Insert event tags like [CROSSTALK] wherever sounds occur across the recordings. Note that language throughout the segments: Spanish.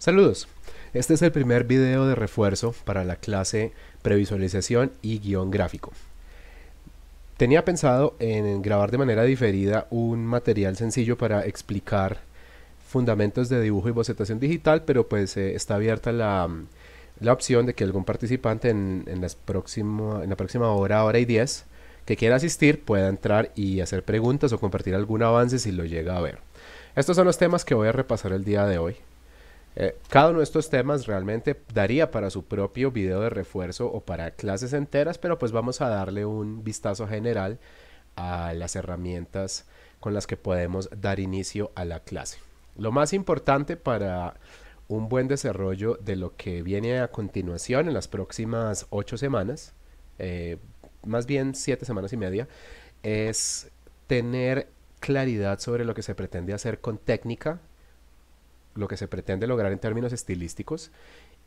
Saludos. Este es el primer video de refuerzo para la clase previsualización y guión gráfico. Tenía pensado en grabar de manera diferida un material sencillo para explicar fundamentos de dibujo y bocetación digital, pero pues eh, está abierta mm, la, opción de que algún participante en, en la próxima hora, hora y diez, que quiera asistir pueda entrar y hacer preguntas o compartir algún avance si lo llega a ver. Estos son los temas que voy a repasar el día de hoy. Eh, cada uno de estos temas realmente daría para su propio video de refuerzo o para clases enteras, pero pues vamos a darle un vistazo general a las herramientas con las que podemos dar inicio a la clase. Lo más importante para un buen desarrollo de lo que viene a continuación en las próximas ocho semanas, eh, más bien siete semanas y media, es tener claridad sobre lo que se pretende hacer con técnica lo que se pretende lograr en términos estilísticos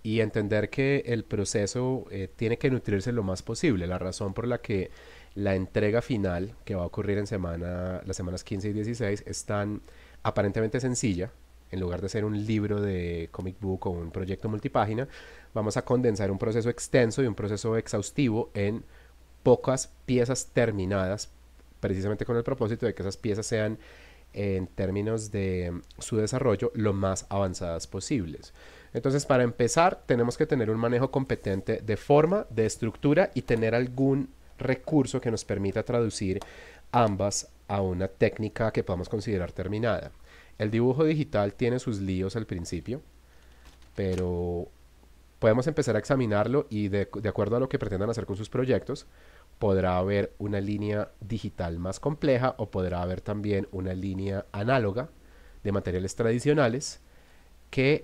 y entender que el proceso eh, tiene que nutrirse lo más posible. La razón por la que la entrega final, que va a ocurrir en semana, las semanas 15 y 16, es tan aparentemente sencilla, en lugar de ser un libro de comic book o un proyecto multipágina, vamos a condensar un proceso extenso y un proceso exhaustivo en pocas piezas terminadas, precisamente con el propósito de que esas piezas sean en términos de mm, su desarrollo lo más avanzadas posibles. Entonces, para empezar, tenemos que tener un manejo competente de forma, de estructura y tener algún recurso que nos permita traducir ambas a una técnica que podamos considerar terminada. El dibujo digital tiene sus líos al principio, pero podemos empezar a examinarlo y de, de acuerdo a lo que pretendan hacer con sus proyectos, podrá haber una línea digital más compleja o podrá haber también una línea análoga de materiales tradicionales que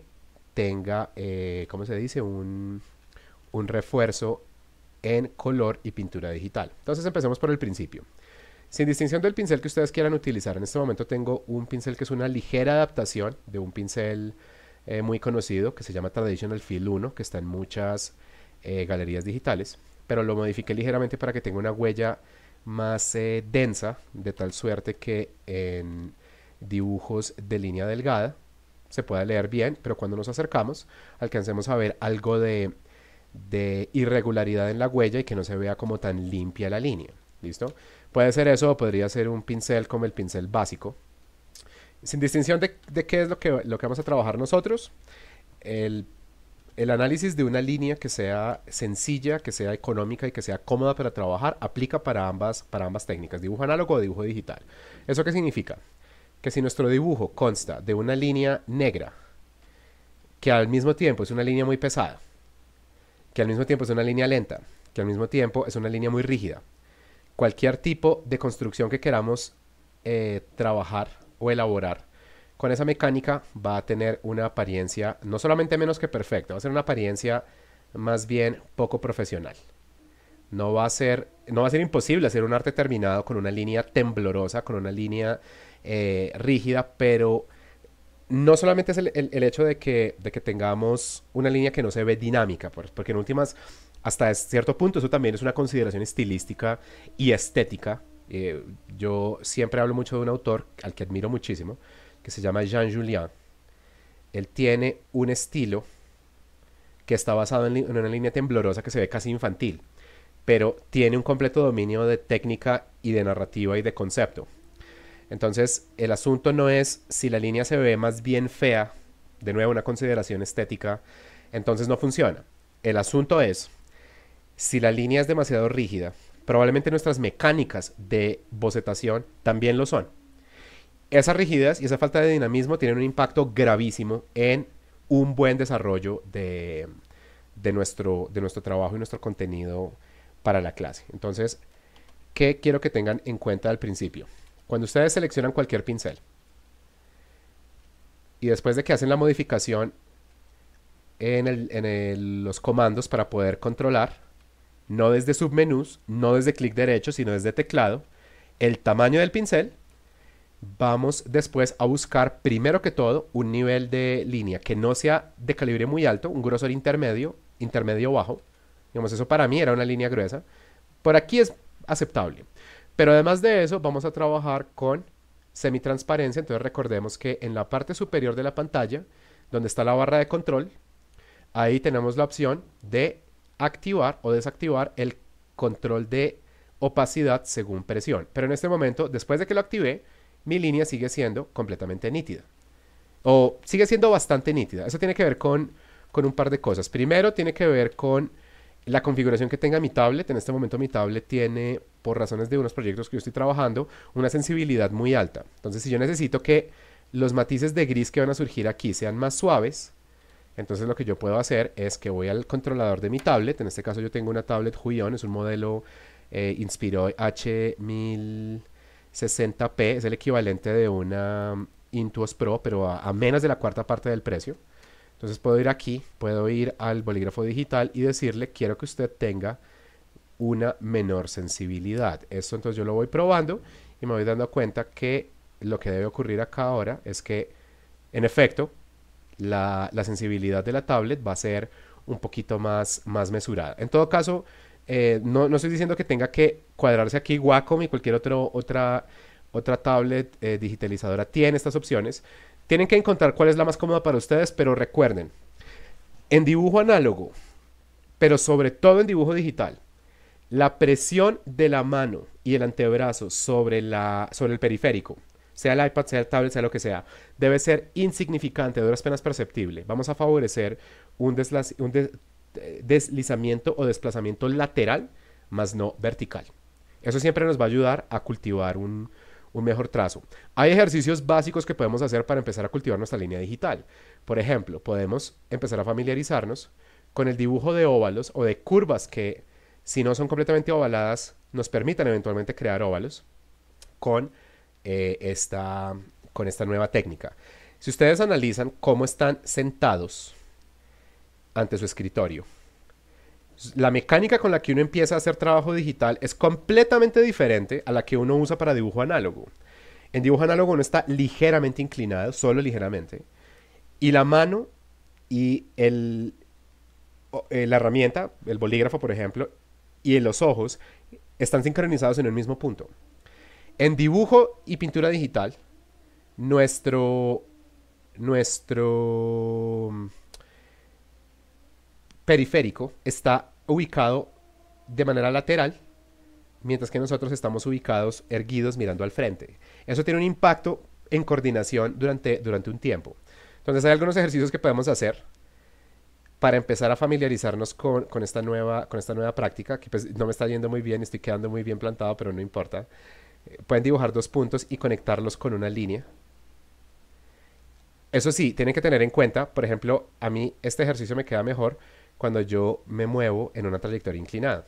tenga, eh, ¿cómo se dice? Un, refuerzo en color y pintura digital. Entonces empecemos por el principio. Sin distinción del pincel que ustedes quieran utilizar, en este momento tengo un pincel que es una ligera adaptación de un pincel eh, muy conocido que se llama Traditional Fill 1, que está en muchas eh, galerías digitales pero lo modifiqué ligeramente para que tenga una huella más eh, densa, de tal suerte que en dibujos de línea delgada se pueda leer bien, pero cuando nos acercamos alcancemos a ver algo de, irregularidad en la huella y que no se vea como tan limpia la línea. ¿Listo? Puede ser eso o podría ser un pincel como el pincel básico. Sin distinción de, qué es lo que, lo que vamos a trabajar nosotros, el el análisis de una línea que sea sencilla, que sea económica y que sea cómoda para trabajar aplica para ambas, para ambas técnicas, dibujo análogo o dibujo digital. ¿Eso qué significa? Que si nuestro dibujo consta de una línea negra, que al mismo tiempo es una línea muy pesada, que al mismo tiempo es una línea lenta, que al mismo tiempo es una línea muy rígida, cualquier tipo de construcción que queramos eh, trabajar o elaborar con esa mecánica va a tener una apariencia no solamente menos que perfecta, va a ser una apariencia más bien poco profesional. No va a ser, no va a ser imposible hacer un arte terminado con una línea temblorosa, con una línea eh, rígida, pero no solamente es el, hecho de que, de que, tengamos una línea que no se ve dinámica, porque en últimas, hasta cierto punto, eso también es una consideración estilística y estética. Eh, yo siempre hablo mucho de un autor al que admiro muchísimo, se llama Jean Julien, él tiene un estilo que está basado en, una línea temblorosa que se ve casi infantil, pero tiene un completo dominio de técnica y de narrativa y de concepto. Entonces, el asunto no es si la línea se ve más bien fea, de nuevo una consideración estética, entonces no funciona. El asunto es, si la línea es demasiado rígida, probablemente nuestras mecánicas de bocetación también lo son. Esa rigidez y esa falta de dinamismo tienen un impacto gravísimo en un buen desarrollo de, nuestro, trabajo y nuestro contenido para la clase. Entonces, ¿qué quiero que tengan en cuenta al principio? Cuando ustedes seleccionan cualquier pincel y después de que hacen la modificación en, los comandos para poder controlar, no desde submenús, no desde clic derecho, sino desde teclado, el tamaño del pincel, vamos después a buscar primero que todo un nivel de línea que no sea de calibre muy alto, un grosor intermedio, intermedio bajo. Digamos, eso para mí era una línea gruesa. Por aquí es aceptable. Pero además de eso, vamos a trabajar con semitransparencia. Entonces recordemos que en la parte superior de la pantalla, donde está la barra de control, ahí tenemos la opción de activar o desactivar el control de opacidad según presión. Pero en este momento, después de que lo activé, mi línea sigue siendo completamente nítida. O sigue siendo bastante nítida. Eso tiene que ver con, un par de cosas. Primero, tiene que ver con la configuración que tenga mi tablet. En este momento mi tablet tiene, por razones de unos proyectos que yo estoy trabajando, una sensibilidad muy alta. Entonces, si yo necesito que los matices de gris que van a surgir aquí sean más suaves, entonces lo que yo puedo hacer es que voy al controlador de mi tablet. En este caso yo tengo una tablet Huion, es un modelo eh, Inspiro H1000. 60p es el equivalente de una mm, Intuos Pro, pero a, menos de la cuarta parte del precio. Entonces puedo ir aquí, puedo ir al bolígrafo digital y decirle quiero que usted tenga una menor sensibilidad. Esto entonces yo lo voy probando y me voy dando cuenta que lo que debe ocurrir acá ahora es que en efecto la, sensibilidad de la tablet va a ser un poquito más, más mesurada. En todo caso, eh, no, estoy diciendo que tenga que cuadrarse aquí Wacom y cualquier otro, otra, otra tablet eh, digitalizadora tiene estas opciones. Tienen que encontrar cuál es la más cómoda para ustedes, pero recuerden, en dibujo análogo, pero sobre todo en dibujo digital, la presión de la mano y el antebrazo sobre, la, sobre el periférico, sea el iPad, sea el tablet, sea lo que sea, debe ser insignificante, de duras penas perceptible. Vamos a favorecer un, un deslizamiento o desplazamiento lateral, más no vertical. Eso siempre nos va a ayudar a cultivar un, mejor trazo. Hay ejercicios básicos que podemos hacer para empezar a cultivar nuestra línea digital. Por ejemplo, podemos empezar a familiarizarnos con el dibujo de óvalos o de curvas que, si no son completamente ovaladas, nos permitan eventualmente crear óvalos con, eh, esta, con esta nueva técnica. Si ustedes analizan cómo están sentados ante su escritorio. La mecánica con la que uno empieza a hacer trabajo digital es completamente diferente a la que uno usa para dibujo análogo. En dibujo análogo uno está ligeramente inclinado, solo ligeramente, y la mano y el, eh, la herramienta, el bolígrafo por ejemplo, y los ojos están sincronizados en el mismo punto. En dibujo y pintura digital, nuestro, nuestro periférico está ubicado de manera lateral, mientras que nosotros estamos ubicados erguidos mirando al frente. Eso tiene un impacto en coordinación durante, durante un tiempo. Entonces hay algunos ejercicios que podemos hacer para empezar a familiarizarnos con, esta, nueva, con esta nueva práctica, que pues, no me está yendo muy bien, estoy quedando muy bien plantado, pero no importa. Eh, pueden dibujar dos puntos y conectarlos con una línea. Eso sí, tienen que tener en cuenta, por ejemplo, a mí este ejercicio me queda mejor cuando yo me muevo en una trayectoria inclinada.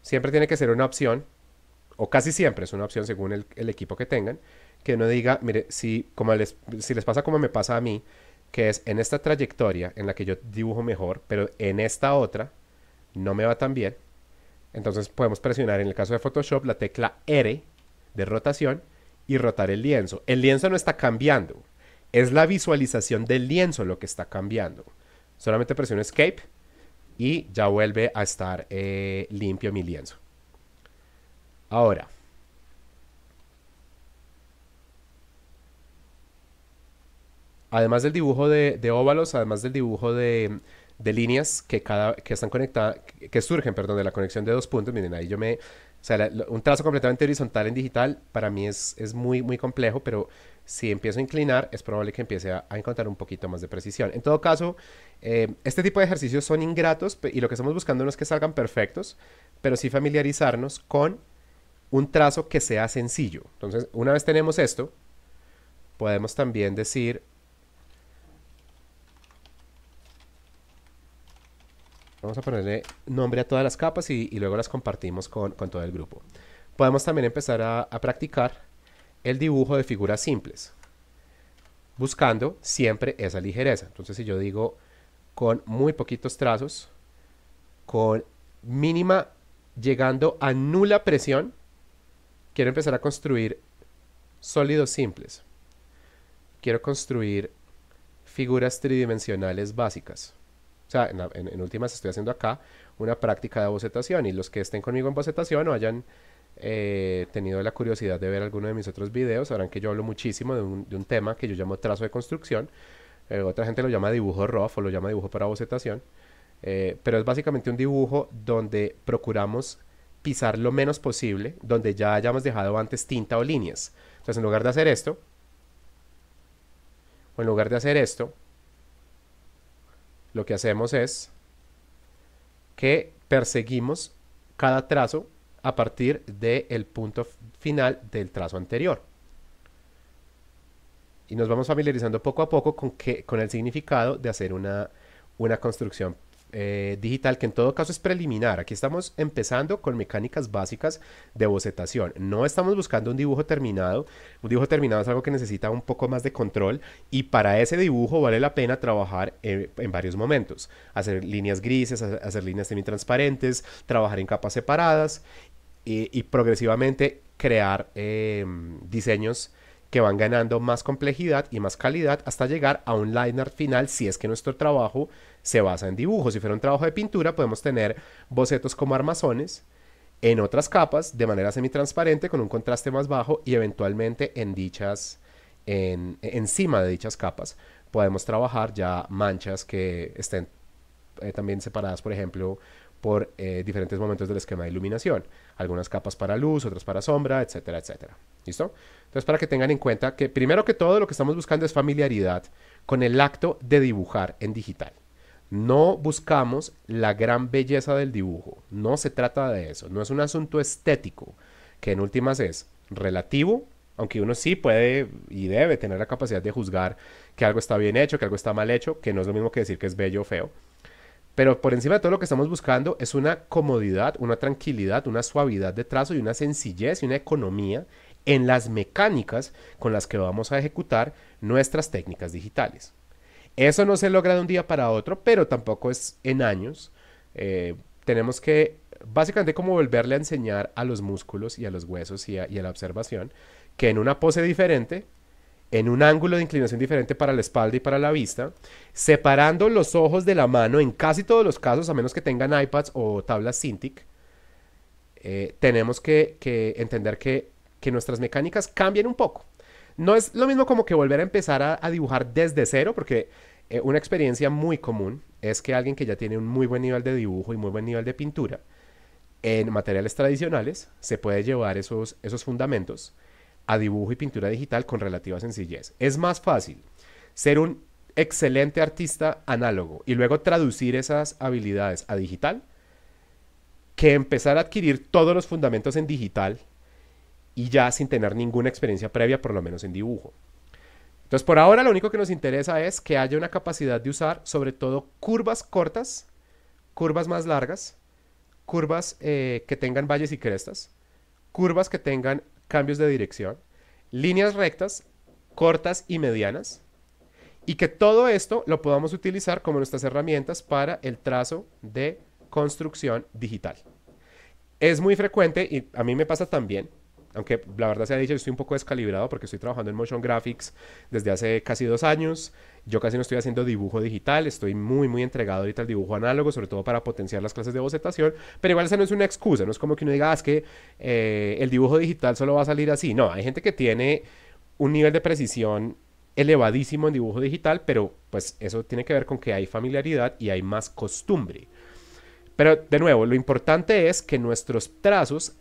Siempre tiene que ser una opción, o casi siempre es una opción según el, equipo que tengan, que no diga, mire, si, como les, si les pasa como me pasa a mí, que es en esta trayectoria en la que yo dibujo mejor, pero en esta otra no me va tan bien. Entonces podemos presionar en el caso de Photoshop la tecla R de rotación y rotar el lienzo. El lienzo no está cambiando, es la visualización del lienzo lo que está cambiando. Solamente presiono Escape y ya vuelve a estar eh, limpio mi lienzo. Ahora. Además del dibujo de, óvalos, además del dibujo de, líneas que, cada, que están conectadas, que surgen, perdón, de la conexión de dos puntos, miren, ahí yo me... O sea, un trazo completamente horizontal en digital para mí es, es muy, muy complejo, pero si empiezo a inclinar, es probable que empiece a, encontrar un poquito más de precisión. En todo caso, eh, este tipo de ejercicios son ingratos y lo que estamos buscando no es que salgan perfectos, pero sí familiarizarnos con un trazo que sea sencillo. Entonces, una vez tenemos esto, podemos también decir... Vamos a ponerle nombre a todas las capas y, luego las compartimos con, todo el grupo. Podemos también empezar a practicar el dibujo de figuras simples, buscando siempre esa ligereza. Entonces si yo digo con muy poquitos trazos, con mínima, llegando a nula presión, quiero empezar a construir sólidos simples. Quiero construir figuras tridimensionales básicas. O sea, en, últimas estoy haciendo acá una práctica de bocetación y los que estén conmigo en bocetación o hayan He eh, tenido la curiosidad de ver alguno de mis otros videos, sabrán que yo hablo muchísimo de un, tema que yo llamo trazo de construcción. Eh, otra gente lo llama dibujo rojo, o lo llama dibujo para bocetación. Eh, pero es básicamente un dibujo donde procuramos pisar lo menos posible, donde ya hayamos dejado antes tinta o líneas. Entonces, en lugar de hacer esto, o en lugar de hacer esto, lo que hacemos es que perseguimos cada trazo a partir del punto final del trazo anterior. Y nos vamos familiarizando poco a poco con, que, con el significado de hacer una, una construcción eh, digital, que en todo caso es preliminar. Aquí estamos empezando con mecánicas básicas de bocetación. No estamos buscando un dibujo terminado. Un dibujo terminado es algo que necesita un poco más de control y para ese dibujo vale la pena trabajar eh, en, varios momentos. Hacer líneas grises, hacer, hacer líneas semitransparentes, trabajar en capas separadas y, progresivamente crear eh, diseños que van ganando más complejidad y más calidad hasta llegar a un line art final si es que nuestro trabajo se basa en dibujos. Si fuera un trabajo de pintura podemos tener bocetos como armazones en otras capas de manera semitransparente con un contraste más bajo y eventualmente en dichas en, encima de dichas capas podemos trabajar ya manchas que estén eh, también separadas por ejemplo por eh, diferentes momentos del esquema de iluminación. Algunas capas para luz, otras para sombra, etcétera, etcétera. ¿Listo? Entonces, para que tengan en cuenta que primero que todo lo que estamos buscando es familiaridad con el acto de dibujar en digital. No buscamos la gran belleza del dibujo. No se trata de eso. No es un asunto estético, que en últimas es relativo, aunque uno sí puede y debe tener la capacidad de juzgar que algo está bien hecho, que algo está mal hecho, que no es lo mismo que decir que es bello o feo pero por encima de todo lo que estamos buscando es una comodidad, una tranquilidad, una suavidad de trazo y una sencillez y una economía en las mecánicas con las que vamos a ejecutar nuestras técnicas digitales. Eso no se logra de un día para otro, pero tampoco es en años. Eh, tenemos que básicamente como volverle a enseñar a los músculos y a los huesos y a la observación que en una pose diferente en un ángulo de inclinación diferente para la espalda y para la vista, separando los ojos de la mano en casi todos los casos, a menos que tengan iPads o tablas Cintiq, eh, tenemos que, entender que, nuestras mecánicas cambian un poco. No es lo mismo como que volver a empezar a, dibujar desde cero, porque eh, una experiencia muy común es que alguien que ya tiene un muy buen nivel de dibujo y muy buen nivel de pintura, en materiales tradicionales se puede llevar esos, esos fundamentos a dibujo y pintura digital con relativa sencillez. Es más fácil ser un excelente artista análogo y luego traducir esas habilidades a digital que empezar a adquirir todos los fundamentos en digital y ya sin tener ninguna experiencia previa, por lo menos en dibujo. Entonces, por ahora lo único que nos interesa es que haya una capacidad de usar sobre todo curvas cortas, curvas más largas, curvas eh, que tengan valles y crestas, curvas que tengan cambios de dirección, líneas rectas, cortas y medianas, y que todo esto lo podamos utilizar como nuestras herramientas para el trazo de construcción digital. Es muy frecuente, y a mí me pasa también, aunque la verdad se ha dicho, estoy un poco descalibrado porque estoy trabajando en motion graphics desde hace casi dos años. Yo casi no estoy haciendo dibujo digital, estoy muy, muy entregado ahorita al dibujo análogo, sobre todo para potenciar las clases de bocetación. Pero igual esa no es una excusa, no es como que uno diga, ah, es que eh, el dibujo digital solo va a salir así. No, hay gente que tiene un nivel de precisión elevadísimo en dibujo digital, pero pues eso tiene que ver con que hay familiaridad y hay más costumbre. Pero de nuevo, lo importante es que nuestros trazos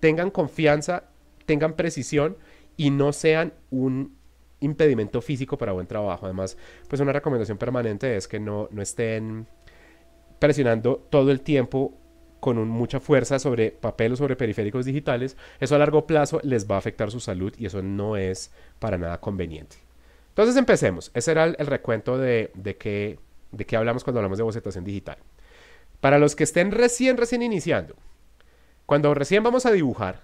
tengan confianza tengan precisión y no sean un impedimento físico para buen trabajo. Además, pues una recomendación permanente es que no, no estén presionando todo el tiempo con mucha fuerza sobre papel o sobre periféricos digitales. Eso a largo plazo les va a afectar su salud y eso no es para nada conveniente. Entonces empecemos. Ese era el, recuento de, de qué de qué hablamos cuando hablamos de bocetación digital. Para los que estén recién, recién iniciando, cuando recién vamos a dibujar,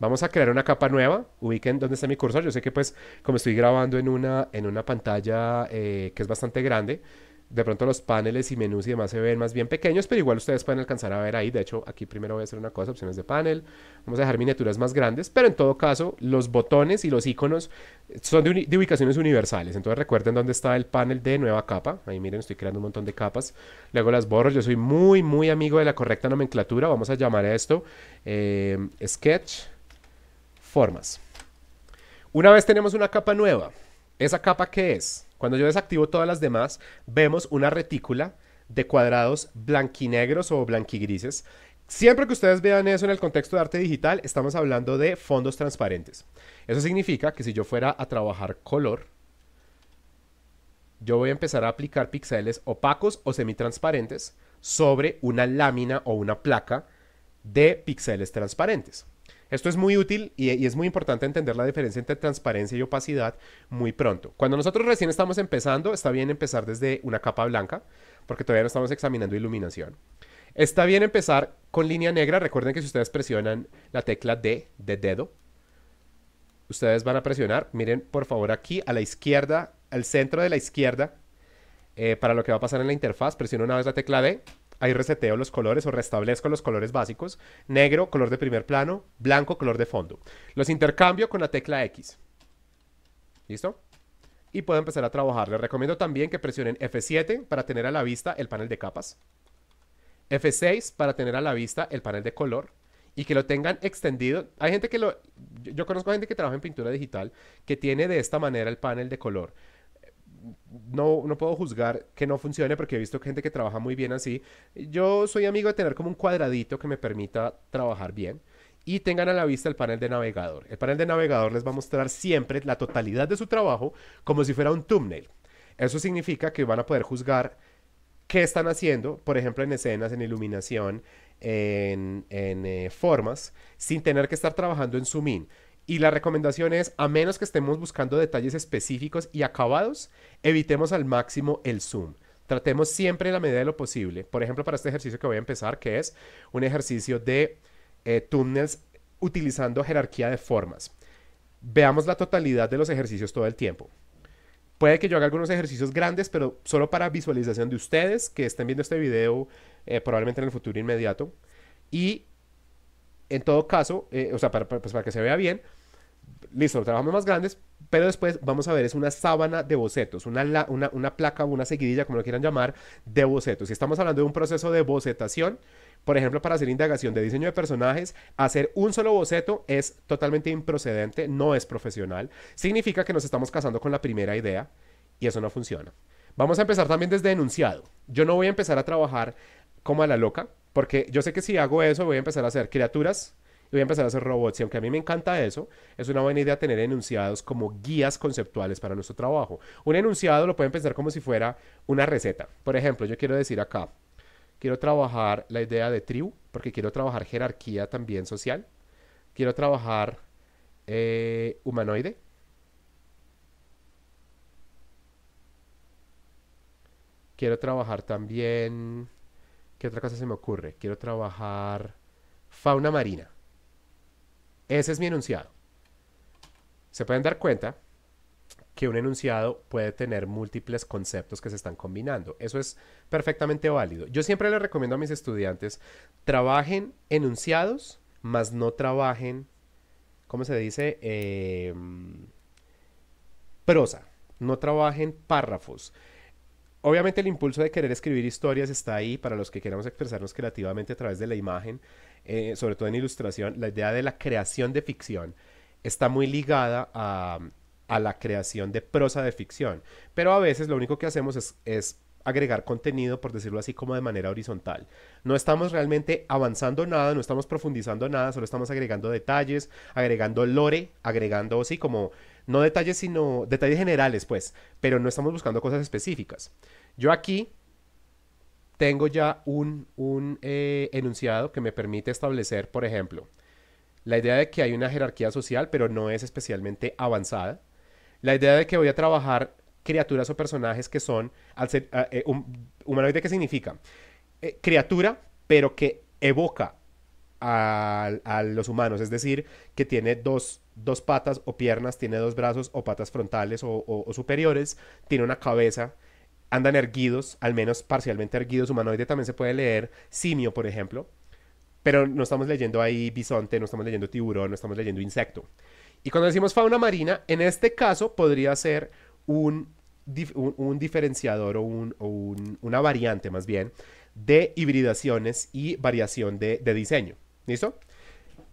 Vamos a crear una capa nueva. Ubiquen dónde está mi cursor. Yo sé que pues como estoy grabando en una, en una pantalla eh, que es bastante grande, de pronto los paneles y menús y demás se ven más bien pequeños, pero igual ustedes pueden alcanzar a ver ahí. De hecho, aquí primero voy a hacer una cosa, opciones de panel. Vamos a dejar miniaturas más grandes, pero en todo caso, los botones y los iconos son de, ubicaciones universales. Entonces recuerden dónde está el panel de nueva capa. Ahí miren, estoy creando un montón de capas. Luego las borro. Yo soy muy, muy amigo de la correcta nomenclatura. Vamos a llamar a esto eh, Sketch formas. Una vez tenemos una capa nueva, ¿esa capa qué es? Cuando yo desactivo todas las demás, vemos una retícula de cuadrados blanquinegros o blanquigrises. Siempre que ustedes vean eso en el contexto de arte digital, estamos hablando de fondos transparentes. Eso significa que si yo fuera a trabajar color, yo voy a empezar a aplicar píxeles opacos o semitransparentes sobre una lámina o una placa de píxeles transparentes. Esto es muy útil y, es muy importante entender la diferencia entre transparencia y opacidad muy pronto. Cuando nosotros recién estamos empezando, está bien empezar desde una capa blanca, porque todavía no estamos examinando iluminación. Está bien empezar con línea negra. Recuerden que si ustedes presionan la tecla D de dedo, ustedes van a presionar. Miren, por favor, aquí a la izquierda, al centro de la izquierda, eh, para lo que va a pasar en la interfaz, presiono una vez la tecla D ahí reseteo los colores o restablezco los colores básicos. Negro, color de primer plano, blanco, color de fondo. Los intercambio con la tecla X. ¿Listo? Y puedo empezar a trabajar. Les recomiendo también que presionen F7 para tener a la vista el panel de capas. F6 para tener a la vista el panel de color y que lo tengan extendido. Hay gente que lo... Yo, conozco gente que trabaja en pintura digital que tiene de esta manera el panel de color no, no puedo juzgar que no funcione porque he visto gente que trabaja muy bien así. Yo soy amigo de tener como un cuadradito que me permita trabajar bien y tengan a la vista el panel de navegador. El panel de navegador les va a mostrar siempre la totalidad de su trabajo como si fuera un thumbnail. Eso significa que van a poder juzgar qué están haciendo, por ejemplo, en escenas, en iluminación, en, en eh, formas, sin tener que estar trabajando en zoom in. Y la recomendación es, a menos que estemos buscando detalles específicos y acabados, evitemos al máximo el zoom. Tratemos siempre la medida de lo posible. Por ejemplo, para este ejercicio que voy a empezar, que es un ejercicio de eh, túneles utilizando jerarquía de formas. Veamos la totalidad de los ejercicios todo el tiempo. Puede que yo haga algunos ejercicios grandes, pero solo para visualización de ustedes que estén viendo este video eh, probablemente en el futuro inmediato. Y en todo caso, eh, o sea, pues, para que se vea bien, listo, trabajamos más grandes, pero después vamos a ver, es una sábana de bocetos, una, una, placa una seguidilla, como lo quieran llamar, de bocetos. Si estamos hablando de un proceso de bocetación, por ejemplo, para hacer indagación de diseño de personajes, hacer un solo boceto es totalmente improcedente, no es profesional. Significa que nos estamos casando con la primera idea y eso no funciona. Vamos a empezar también desde enunciado. Yo no voy a empezar a trabajar como a la loca, porque yo sé que si hago eso voy a empezar a hacer criaturas voy a empezar a hacer robots. Y aunque a mí me encanta eso, es una buena idea tener enunciados como guías conceptuales para nuestro trabajo. Un enunciado lo pueden pensar como si fuera una receta. Por ejemplo, yo quiero decir acá, quiero trabajar la idea de tribu, porque quiero trabajar jerarquía también social. Quiero trabajar eh, humanoide. Quiero trabajar también... ¿Qué otra cosa se me ocurre? Quiero trabajar fauna marina. Ese es mi enunciado. Se pueden dar cuenta que un enunciado puede tener múltiples conceptos que se están combinando. Eso es perfectamente válido. Yo siempre les recomiendo a mis estudiantes, trabajen enunciados, mas no trabajen, ¿cómo se dice? Em, prosa. No trabajen párrafos. Obviamente el impulso de querer escribir historias está ahí para los que queremos expresarnos creativamente a través de la imagen, eh, sobre todo en ilustración, la idea de la creación de ficción está muy ligada a, la creación de prosa de ficción. Pero a veces lo único que hacemos es, es agregar contenido, por decirlo así, como de manera horizontal. No estamos realmente avanzando nada, no estamos profundizando nada, solo estamos agregando detalles, agregando lore, agregando así como, no detalles, sino detalles generales, pues, pero no estamos buscando cosas específicas. Yo aquí tengo ya un, eh, enunciado que me permite establecer, por ejemplo, la idea de que hay una jerarquía social, pero no es especialmente avanzada. La idea de que voy a trabajar criaturas o personajes que son, al ser, ah, eh, humanoide, ¿qué significa? Eh, criatura, pero que evoca a, los humanos, es decir, que tiene dos, patas o piernas, tiene dos brazos o patas frontales o superiores, tiene una cabeza, andan erguidos, al menos parcialmente erguidos. Humanoide también se puede leer simio, por ejemplo. Pero no estamos leyendo ahí bisonte, no estamos leyendo tiburón, no estamos leyendo insecto. Y cuando decimos fauna marina, en este caso podría ser un, diferenciador o, una variante más bien de hibridaciones y variación de diseño. ¿Listo?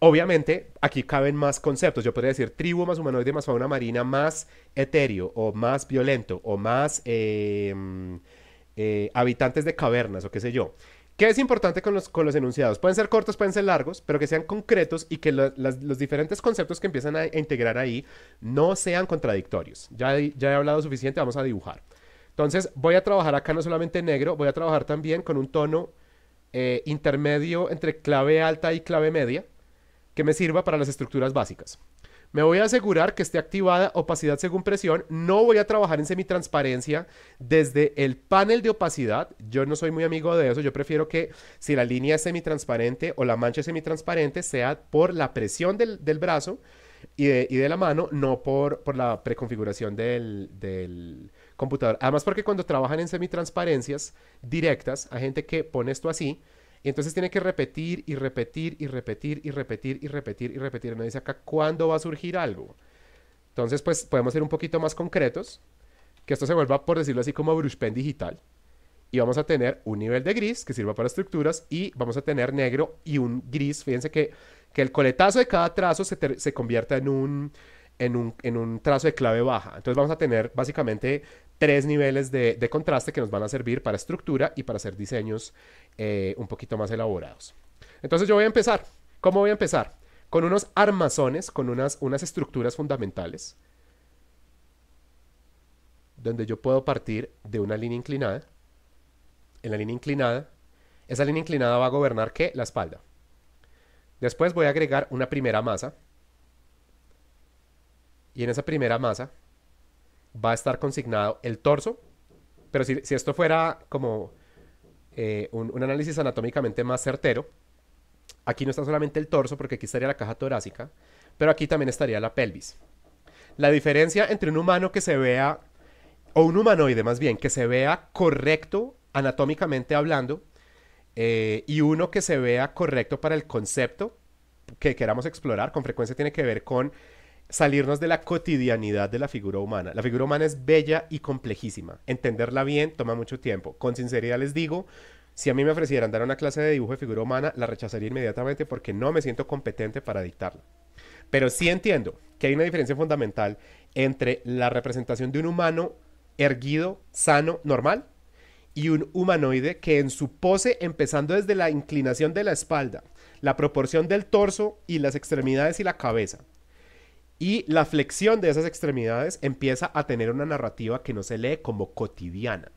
Obviamente, aquí caben más conceptos. Yo podría decir tribu más humanoide más fauna marina más etéreo o más violento o más em, eh, habitantes de cavernas o qué sé yo. ¿Qué es importante con los, enunciados? Pueden ser cortos, pueden ser largos, pero que sean concretos y que los diferentes conceptos que empiezan a, integrar ahí no sean contradictorios. Ya, ya he hablado suficiente, vamos a dibujar. Entonces, voy a trabajar acá no solamente negro, voy a trabajar también con un tono eh, intermedio entre clave alta y clave media que me sirva para las estructuras básicas. Me voy a asegurar que esté activada opacidad según presión. No voy a trabajar en semitransparencia desde el panel de opacidad. Yo no soy muy amigo de eso. Yo prefiero que si la línea es semitransparente o la mancha es semitransparente, sea por la presión del, brazo y de, la mano, no por, por la preconfiguración del, del computador. Además, porque cuando trabajan en semitransparencias directas, hay gente que pone esto así entonces tiene que repetir y repetir y repetir y repetir y repetir y repetir. No dice acá cuándo va a surgir algo. Entonces, pues podemos ser un poquito más concretos, que esto se vuelva, por decirlo así, como Brush Pen digital. Y vamos a tener un nivel de gris que sirva para estructuras y vamos a tener negro y un gris. Fíjense que, el coletazo de cada trazo se, se convierta en un en un, trazo de clave baja. Entonces vamos a tener básicamente tres niveles de, contraste que nos van a servir para estructura y para hacer diseños eh, un poquito más elaborados. Entonces yo voy a empezar. ¿Cómo voy a empezar? Con unos armazones, con unas, unas estructuras fundamentales, donde yo puedo partir de una línea inclinada. En la línea inclinada, esa línea inclinada va a gobernar ¿qué? La espalda. Después voy a agregar una primera masa, y en esa primera masa va a estar consignado el torso, pero si, esto fuera como eh, un, análisis anatómicamente más certero, aquí no está solamente el torso, porque aquí estaría la caja torácica, pero aquí también estaría la pelvis. La diferencia entre un humano que se vea, o un humanoide más bien, que se vea correcto anatómicamente hablando, eh, y uno que se vea correcto para el concepto que queramos explorar, con frecuencia tiene que ver con salirnos de la cotidianidad de la figura humana. La figura humana es bella y complejísima. Entenderla bien toma mucho tiempo. Con sinceridad les digo, si a mí me ofrecieran dar una clase de dibujo de figura humana, la rechazaría inmediatamente porque no me siento competente para dictarla. Pero sí entiendo que hay una diferencia fundamental entre la representación de un humano erguido, sano, normal, y un humanoide que en su pose, empezando desde la inclinación de la espalda, la proporción del torso y las extremidades y la cabeza, y la flexión de esas extremidades empieza a tener una narrativa que no se lee como cotidiana.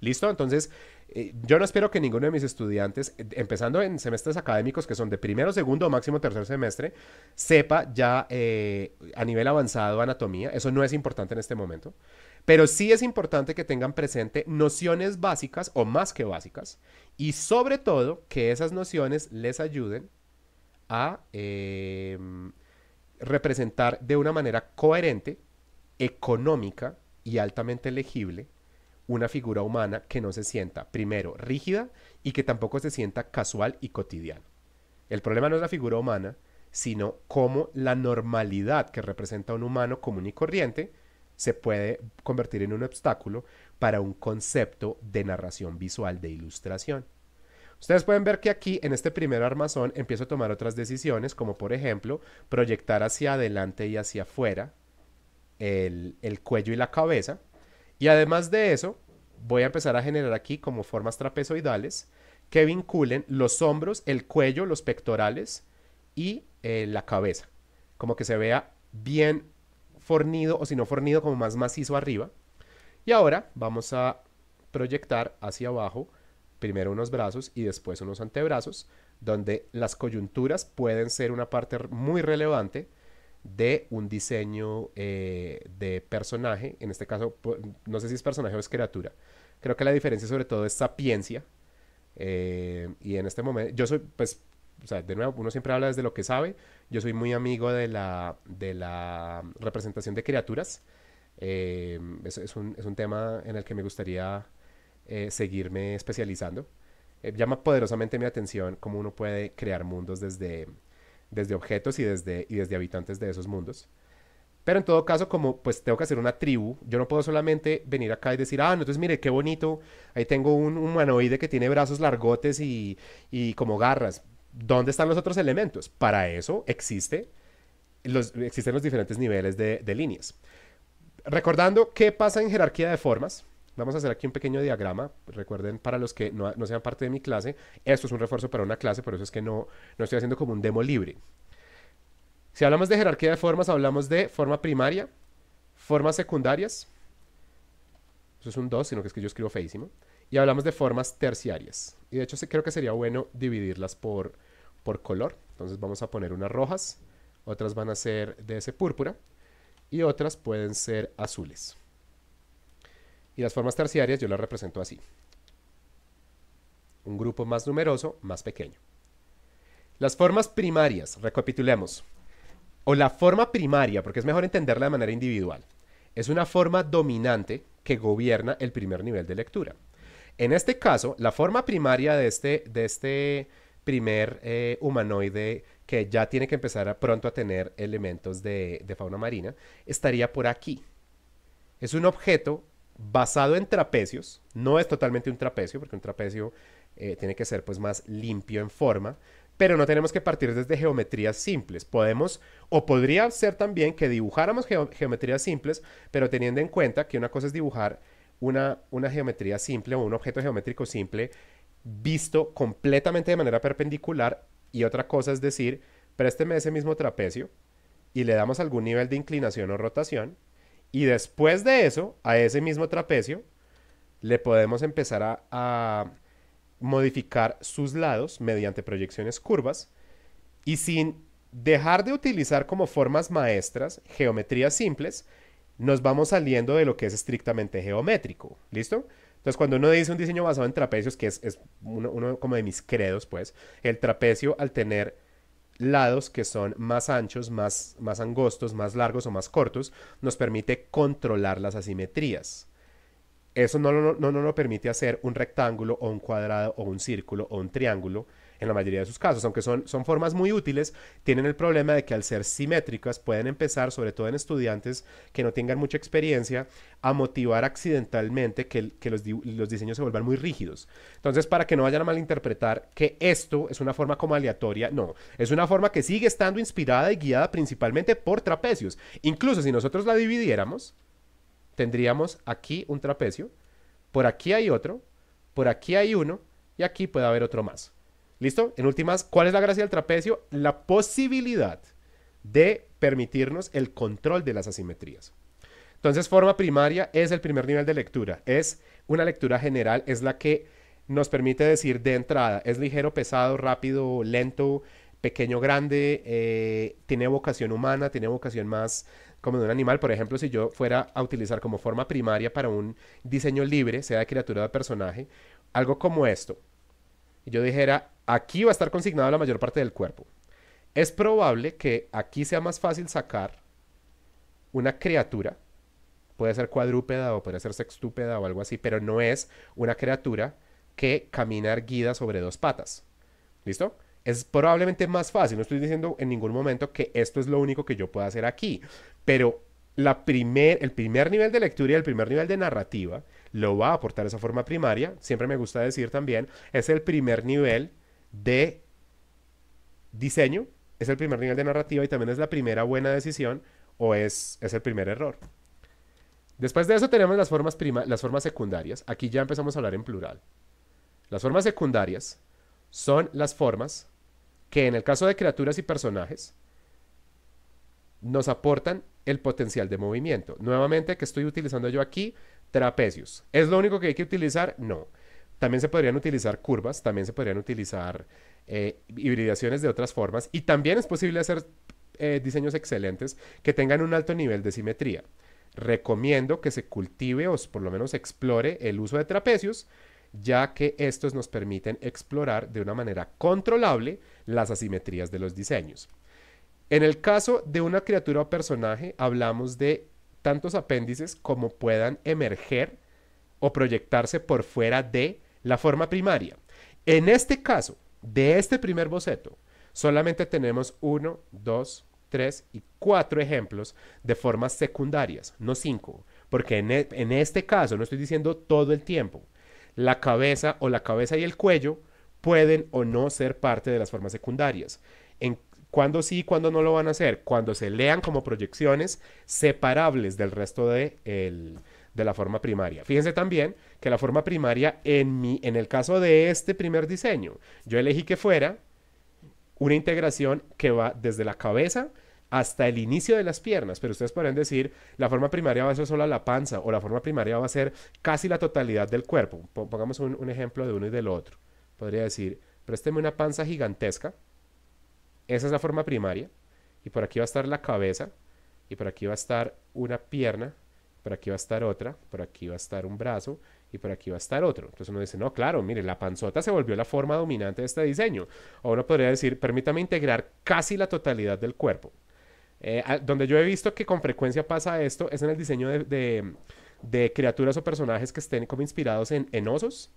¿Listo? Entonces, eh, yo no espero que ninguno de mis estudiantes, eh, empezando en semestres académicos que son de primero, segundo o máximo tercer semestre, sepa ya eh, a nivel avanzado anatomía. Eso no es importante en este momento. Pero sí es importante que tengan presente nociones básicas o más que básicas. Y sobre todo, que esas nociones les ayuden a em, representar de una manera coherente, económica y altamente legible una figura humana que no se sienta, primero, rígida y que tampoco se sienta casual y cotidiano. El problema no es la figura humana, sino cómo la normalidad que representa un humano común y corriente se puede convertir en un obstáculo para un concepto de narración visual, de ilustración. Ustedes pueden ver que aquí, en este primer armazón, empiezo a tomar otras decisiones, como por ejemplo, proyectar hacia adelante y hacia afuera el, el cuello y la cabeza. Y además de eso, voy a empezar a generar aquí como formas trapezoidales que vinculen los hombros, el cuello, los pectorales y eh, la cabeza. Como que se vea bien fornido o si no fornido como más macizo arriba. Y ahora vamos a proyectar hacia abajo primero unos brazos y después unos antebrazos, donde las coyunturas pueden ser una parte muy relevante de un diseño eh, de personaje, en este caso no sé si es personaje o es criatura. Creo que la diferencia sobre todo es sapiencia. Eh, y en este momento, yo soy, pues, de nuevo, uno siempre habla desde lo que sabe. Yo soy muy amigo de la, de la representación de criaturas. Eh, un, es un tema en el que me gustaría eh, seguirme especializando. Eh, llama poderosamente mi atención cómo uno puede crear mundos desde, desde objetos y desde, desde habitantes de esos mundos. Pero en todo caso, como pues tengo que hacer una tribu, yo no puedo solamente venir acá y decir, ah, entonces mire, qué bonito, ahí tengo un humanoide que tiene brazos largotes y, como garras. ¿Dónde están los otros elementos? Para eso existe los, existen los diferentes niveles de, de líneas. Recordando qué pasa en jerarquía de formas, Vamos a hacer aquí un pequeño diagrama. Recuerden, para los que no, no, sean parte de mi clase, esto es un refuerzo para una clase, por eso es que no, no estoy haciendo como un demo libre. Si hablamos de jerarquía de formas, hablamos de forma primaria, formas secundarias. Eso es un 2, sino que es que yo escribo feísimo. Y hablamos de formas terciarias. Y de hecho creo que sería bueno dividirlas por, por color. Entonces vamos a poner unas rojas, otras van a ser de ese púrpura y otras pueden ser azules. Y las formas terciarias yo las represento así. Un grupo más numeroso, más pequeño. Las formas primarias, recapitulemos. O la forma primaria, porque es mejor entenderla de manera individual. Es una forma dominante que gobierna el primer nivel de lectura. En este caso, la forma primaria de este, de este primer eh, humanoide que ya tiene que empezar pronto a tener elementos de, de fauna marina, estaría por aquí. Es un objeto basado en trapecios, no es totalmente un trapecio, porque un trapecio eh, tiene que ser pues más limpio en forma, pero no tenemos que partir desde geometrías simples. Podemos, o podría ser también que dibujáramos geometrías simples, pero teniendo en cuenta que una cosa es dibujar una, una geometría simple o un objeto geométrico simple visto completamente de manera perpendicular y otra cosa es decir, présteme ese mismo trapecio y le damos algún nivel de inclinación o rotación y después de eso, a ese mismo trapecio, le podemos empezar a, modificar sus lados mediante proyecciones curvas y sin dejar de utilizar como formas maestras geometrías simples, nos vamos saliendo de lo que es estrictamente geométrico. ¿Listo? Entonces, cuando uno dice un diseño basado en trapecios, que es, uno, uno, como de mis credos, pues, el trapecio al tener lados que son más anchos, más, más angostos, más largos o más cortos, nos permite controlar las asimetrías. Eso no, nos permite hacer un rectángulo o un cuadrado o un círculo o un triángulo, en la mayoría de sus casos. Aunque son, son formas muy útiles, tienen el problema de que al ser simétricas pueden empezar, sobre todo en estudiantes que no tengan mucha experiencia, a motivar accidentalmente que, los, los diseños se vuelvan muy rígidos. Entonces, para que no vayan a malinterpretar que esto es una forma como aleatoria, no, es una forma que sigue estando inspirada y guiada principalmente por trapecios. Incluso si nosotros la dividiéramos, tendríamos aquí un trapecio, por aquí hay otro, por aquí hay uno y aquí puede haber otro más. ¿Listo? En últimas, ¿cuál es la gracia del trapecio? La posibilidad de permitirnos el control de las asimetrías. Entonces, forma primaria es el primer nivel de lectura. Es una lectura general, es la que nos permite decir de entrada, es ligero, pesado, rápido, lento, pequeño, grande, eh, tiene vocación humana, tiene vocación más como de un animal. Por ejemplo, si yo fuera a utilizar como forma primaria para un diseño libre, sea de criatura o de personaje, algo como esto. Yo dijera, Aquí va a estar consignada la mayor parte del cuerpo. Es probable que aquí sea más fácil sacar una criatura. Puede ser cuadrúpeda o puede ser sextúpeda o algo así, pero no es una criatura que camina erguida sobre dos patas. ¿Listo? Es probablemente más fácil. No estoy diciendo en ningún momento que esto es lo único que yo pueda hacer aquí, pero la el primer nivel de lectura y el primer nivel de narrativa lo va a aportar esa forma primaria. Siempre me gusta decir también, es el primer nivel de diseño, es el primer nivel de narrativa y también es la primera buena decisión o es, el primer error. Después de eso tenemos las formas, prima, las formas secundarias. Aquí ya empezamos a hablar en plural. Las formas secundarias son las formas que en el caso de criaturas y personajes nos aportan el potencial de movimiento. Nuevamente, que estoy utilizando yo aquí? Trapecios. ¿Es lo único que hay que utilizar? No. También se podrían utilizar curvas, también se podrían utilizar eh, hibridaciones de otras formas y también es posible hacer eh, diseños excelentes que tengan un alto nivel de simetría. Recomiendo que se cultive o por lo menos explore el uso de trapecios, ya que estos nos permiten explorar de una manera controlable las asimetrías de los diseños. En el caso de una criatura o personaje, hablamos de tantos apéndices como puedan emerger o proyectarse por fuera de la forma primaria. En este caso, de este primer boceto, solamente tenemos uno, dos, tres y cuatro ejemplos de formas secundarias, no cinco, porque e, en, este caso no estoy diciendo todo el tiempo. La cabeza o la cabeza y el cuello pueden o no ser parte de las formas secundarias. En cuando sí y cuando no lo van a hacer, cuando se lean como proyecciones separables del resto de el de la forma primaria. Fíjense también que la forma primaria en, mi, en el caso de este primer diseño, yo elegí que fuera una integración que va desde la cabeza hasta el inicio de las piernas, pero ustedes pueden decir, la forma primaria va a ser solo la panza o la forma primaria va a ser casi la totalidad del cuerpo. Pongamos un, un ejemplo de uno y del otro. Podría decir, présteme una panza gigantesca, esa es la forma primaria, y por aquí va a estar la cabeza, y por aquí va a estar una pierna, por aquí va a estar otra, por aquí va a estar un brazo y por aquí va a estar otro. Entonces uno dice, no, claro, mire, la panzota se volvió la forma dominante de este diseño. O uno podría decir, permítame integrar casi la totalidad del cuerpo. Eh, donde yo he visto que con frecuencia pasa esto es en el diseño de, criaturas o personajes que estén como inspirados en, en osos.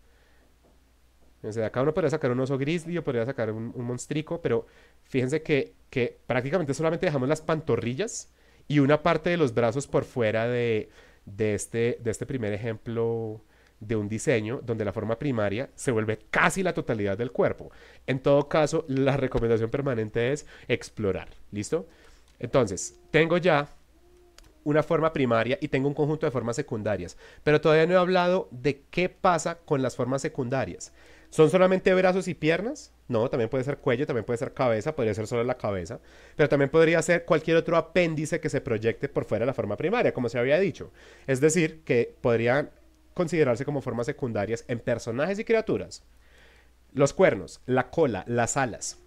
O acá uno podría sacar un oso grizzly o podría sacar un, un monstrico, pero fíjense que, que prácticamente solamente dejamos las pantorrillas y una parte de los brazos por fuera de, este, de este primer ejemplo de un diseño donde la forma primaria se vuelve casi la totalidad del cuerpo. En todo caso, la recomendación permanente es explorar. ¿Listo? Entonces, tengo ya una forma primaria y tengo un conjunto de formas secundarias, pero todavía no he hablado de qué pasa con las formas secundarias. ¿Son solamente brazos y piernas? No, también puede ser cuello, también puede ser cabeza, podría ser solo la cabeza, pero también podría ser cualquier otro apéndice que se proyecte por fuera de la forma primaria, como se había dicho. Es decir, que podrían considerarse como formas secundarias en personajes y criaturas. Los cuernos, la cola, las alas,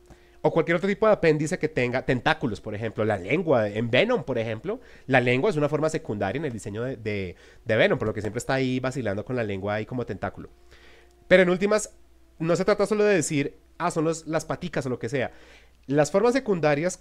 o cualquier otro tipo de apéndice que tenga tentáculos, por ejemplo, la lengua, en Venom, por ejemplo, la lengua es una forma secundaria en el diseño de, de, de Venom, por lo que siempre está ahí vacilando con la lengua ahí como tentáculo. Pero en últimas, no se trata solo de decir, ah, son las paticas o lo que sea. Las formas secundarias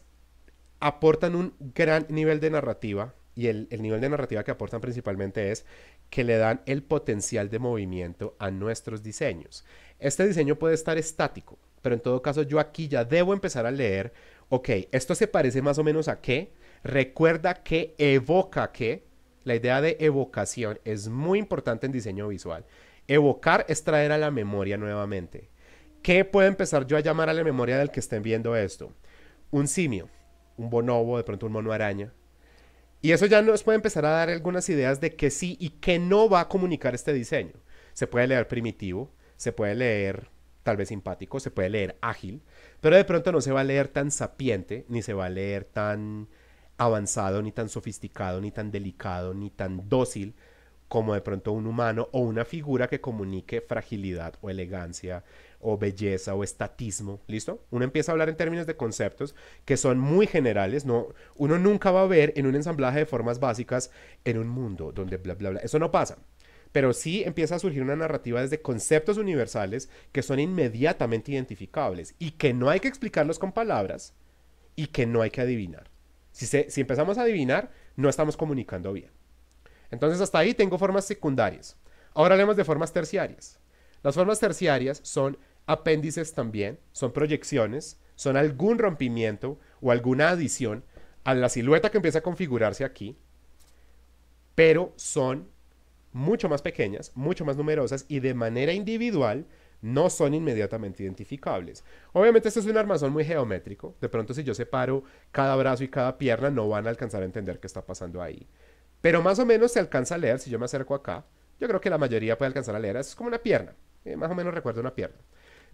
aportan un gran nivel de narrativa y el, nivel de narrativa que aportan principalmente es que le dan el potencial de movimiento a nuestros diseños. Este diseño puede estar estático, pero en todo caso yo aquí ya debo empezar a leer, ok, esto se parece más o menos a qué, recuerda que evoca qué. la idea de evocación es muy importante en diseño visual Evocar es traer a la memoria nuevamente. ¿Qué puedo empezar yo a llamar a la memoria del que estén viendo esto? Un simio, un bonobo, de pronto un mono araña. Y eso ya nos puede empezar a dar algunas ideas de que sí y que no va a comunicar este diseño. Se puede leer primitivo, se puede leer tal vez simpático, se puede leer ágil, pero de pronto no se va a leer tan sapiente, ni se va a leer tan avanzado, ni tan sofisticado, ni tan delicado, ni tan dócil, como de pronto un humano o una figura que comunique fragilidad o elegancia o belleza o estatismo, ¿listo? Uno empieza a hablar en términos de conceptos que son muy generales, no uno nunca va a ver en un ensamblaje de formas básicas en un mundo donde bla bla bla, eso no pasa. Pero sí empieza a surgir una narrativa desde conceptos universales que son inmediatamente identificables y que no hay que explicarlos con palabras y que no hay que adivinar. Si, si empezamos a adivinar, no estamos comunicando bien. Entonces hasta ahí tengo formas secundarias. Ahora hablemos de formas terciarias. Las formas terciarias son apéndices también, son proyecciones, son algún rompimiento o alguna adición a la silueta que empieza a configurarse aquí, pero son mucho más pequeñas, mucho más numerosas y de manera individual no son inmediatamente identificables. Obviamente este es un armazón muy geométrico, de pronto si yo separo cada brazo y cada pierna no van a alcanzar a entender qué está pasando ahí. Pero más o menos se alcanza a leer, si yo me acerco acá, yo creo que la mayoría puede alcanzar a leer. Es como una pierna, eh, más o menos recuerdo una pierna.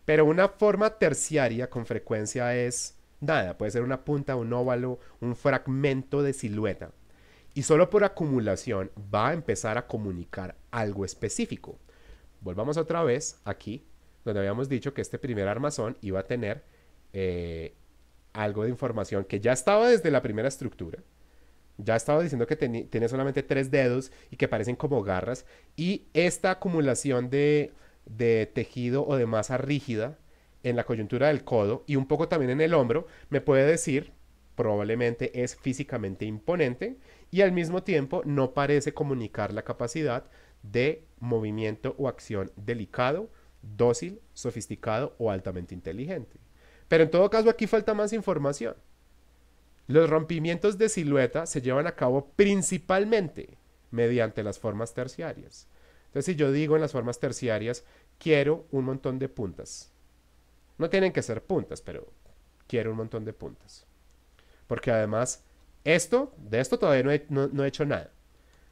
Pero una forma terciaria con frecuencia es nada, puede ser una punta, un óvalo, un fragmento de silueta. Y solo por acumulación va a empezar a comunicar algo específico. Volvamos otra vez aquí, donde habíamos dicho que este primer armazón iba a tener eh, algo de información que ya estaba desde la primera estructura, ya estaba diciendo que tiene solamente tres dedos y que parecen como garras. Y esta acumulación de, de tejido o de masa rígida en la coyuntura del codo y un poco también en el hombro me puede decir probablemente es físicamente imponente y al mismo tiempo no parece comunicar la capacidad de movimiento o acción delicado, dócil, sofisticado o altamente inteligente. Pero en todo caso aquí falta más información. Los rompimientos de silueta se llevan a cabo principalmente mediante las formas terciarias. Entonces, si yo digo en las formas terciarias, quiero un montón de puntas. No tienen que ser puntas, pero quiero un montón de puntas. Porque además, esto, de esto todavía no he, hecho nada.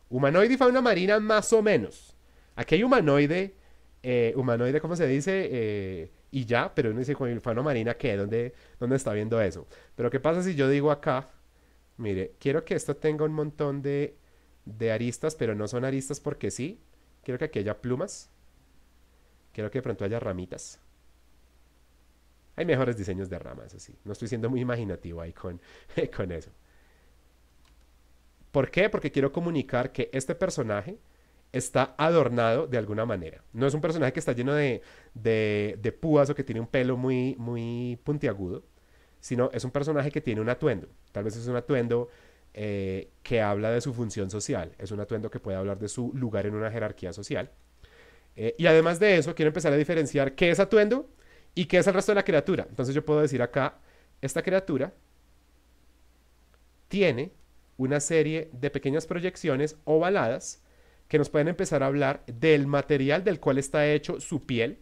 Humanoide y fauna marina, más o menos. Aquí hay humanoide, eh, humanoide, ¿cómo se dice? Eh, y ya, pero uno dice con fano marina, ¿qué? ¿Dónde, ¿Dónde está viendo eso? Pero ¿qué pasa si yo digo acá? Mire, quiero que esto tenga un montón de, de aristas, pero no son aristas porque sí. Quiero que aquí haya plumas. Quiero que de pronto haya ramitas. Hay mejores diseños de ramas, así. No estoy siendo muy imaginativo ahí con, [LAUGHS] con eso. ¿Por qué? Porque quiero comunicar que este personaje está adornado de alguna manera. No es un personaje que está lleno de, púas o que tiene un pelo muy, muy puntiagudo, sino es un personaje que tiene un atuendo. Tal vez es un atuendo eh, que habla de su función social, es un atuendo que puede hablar de su lugar en una jerarquía social. Eh, y además de eso, quiero empezar a diferenciar qué es atuendo y qué es el resto de la criatura. Entonces yo puedo decir acá, esta criatura tiene una serie de pequeñas proyecciones ovaladas que nos pueden empezar a hablar del material del cual está hecho su piel,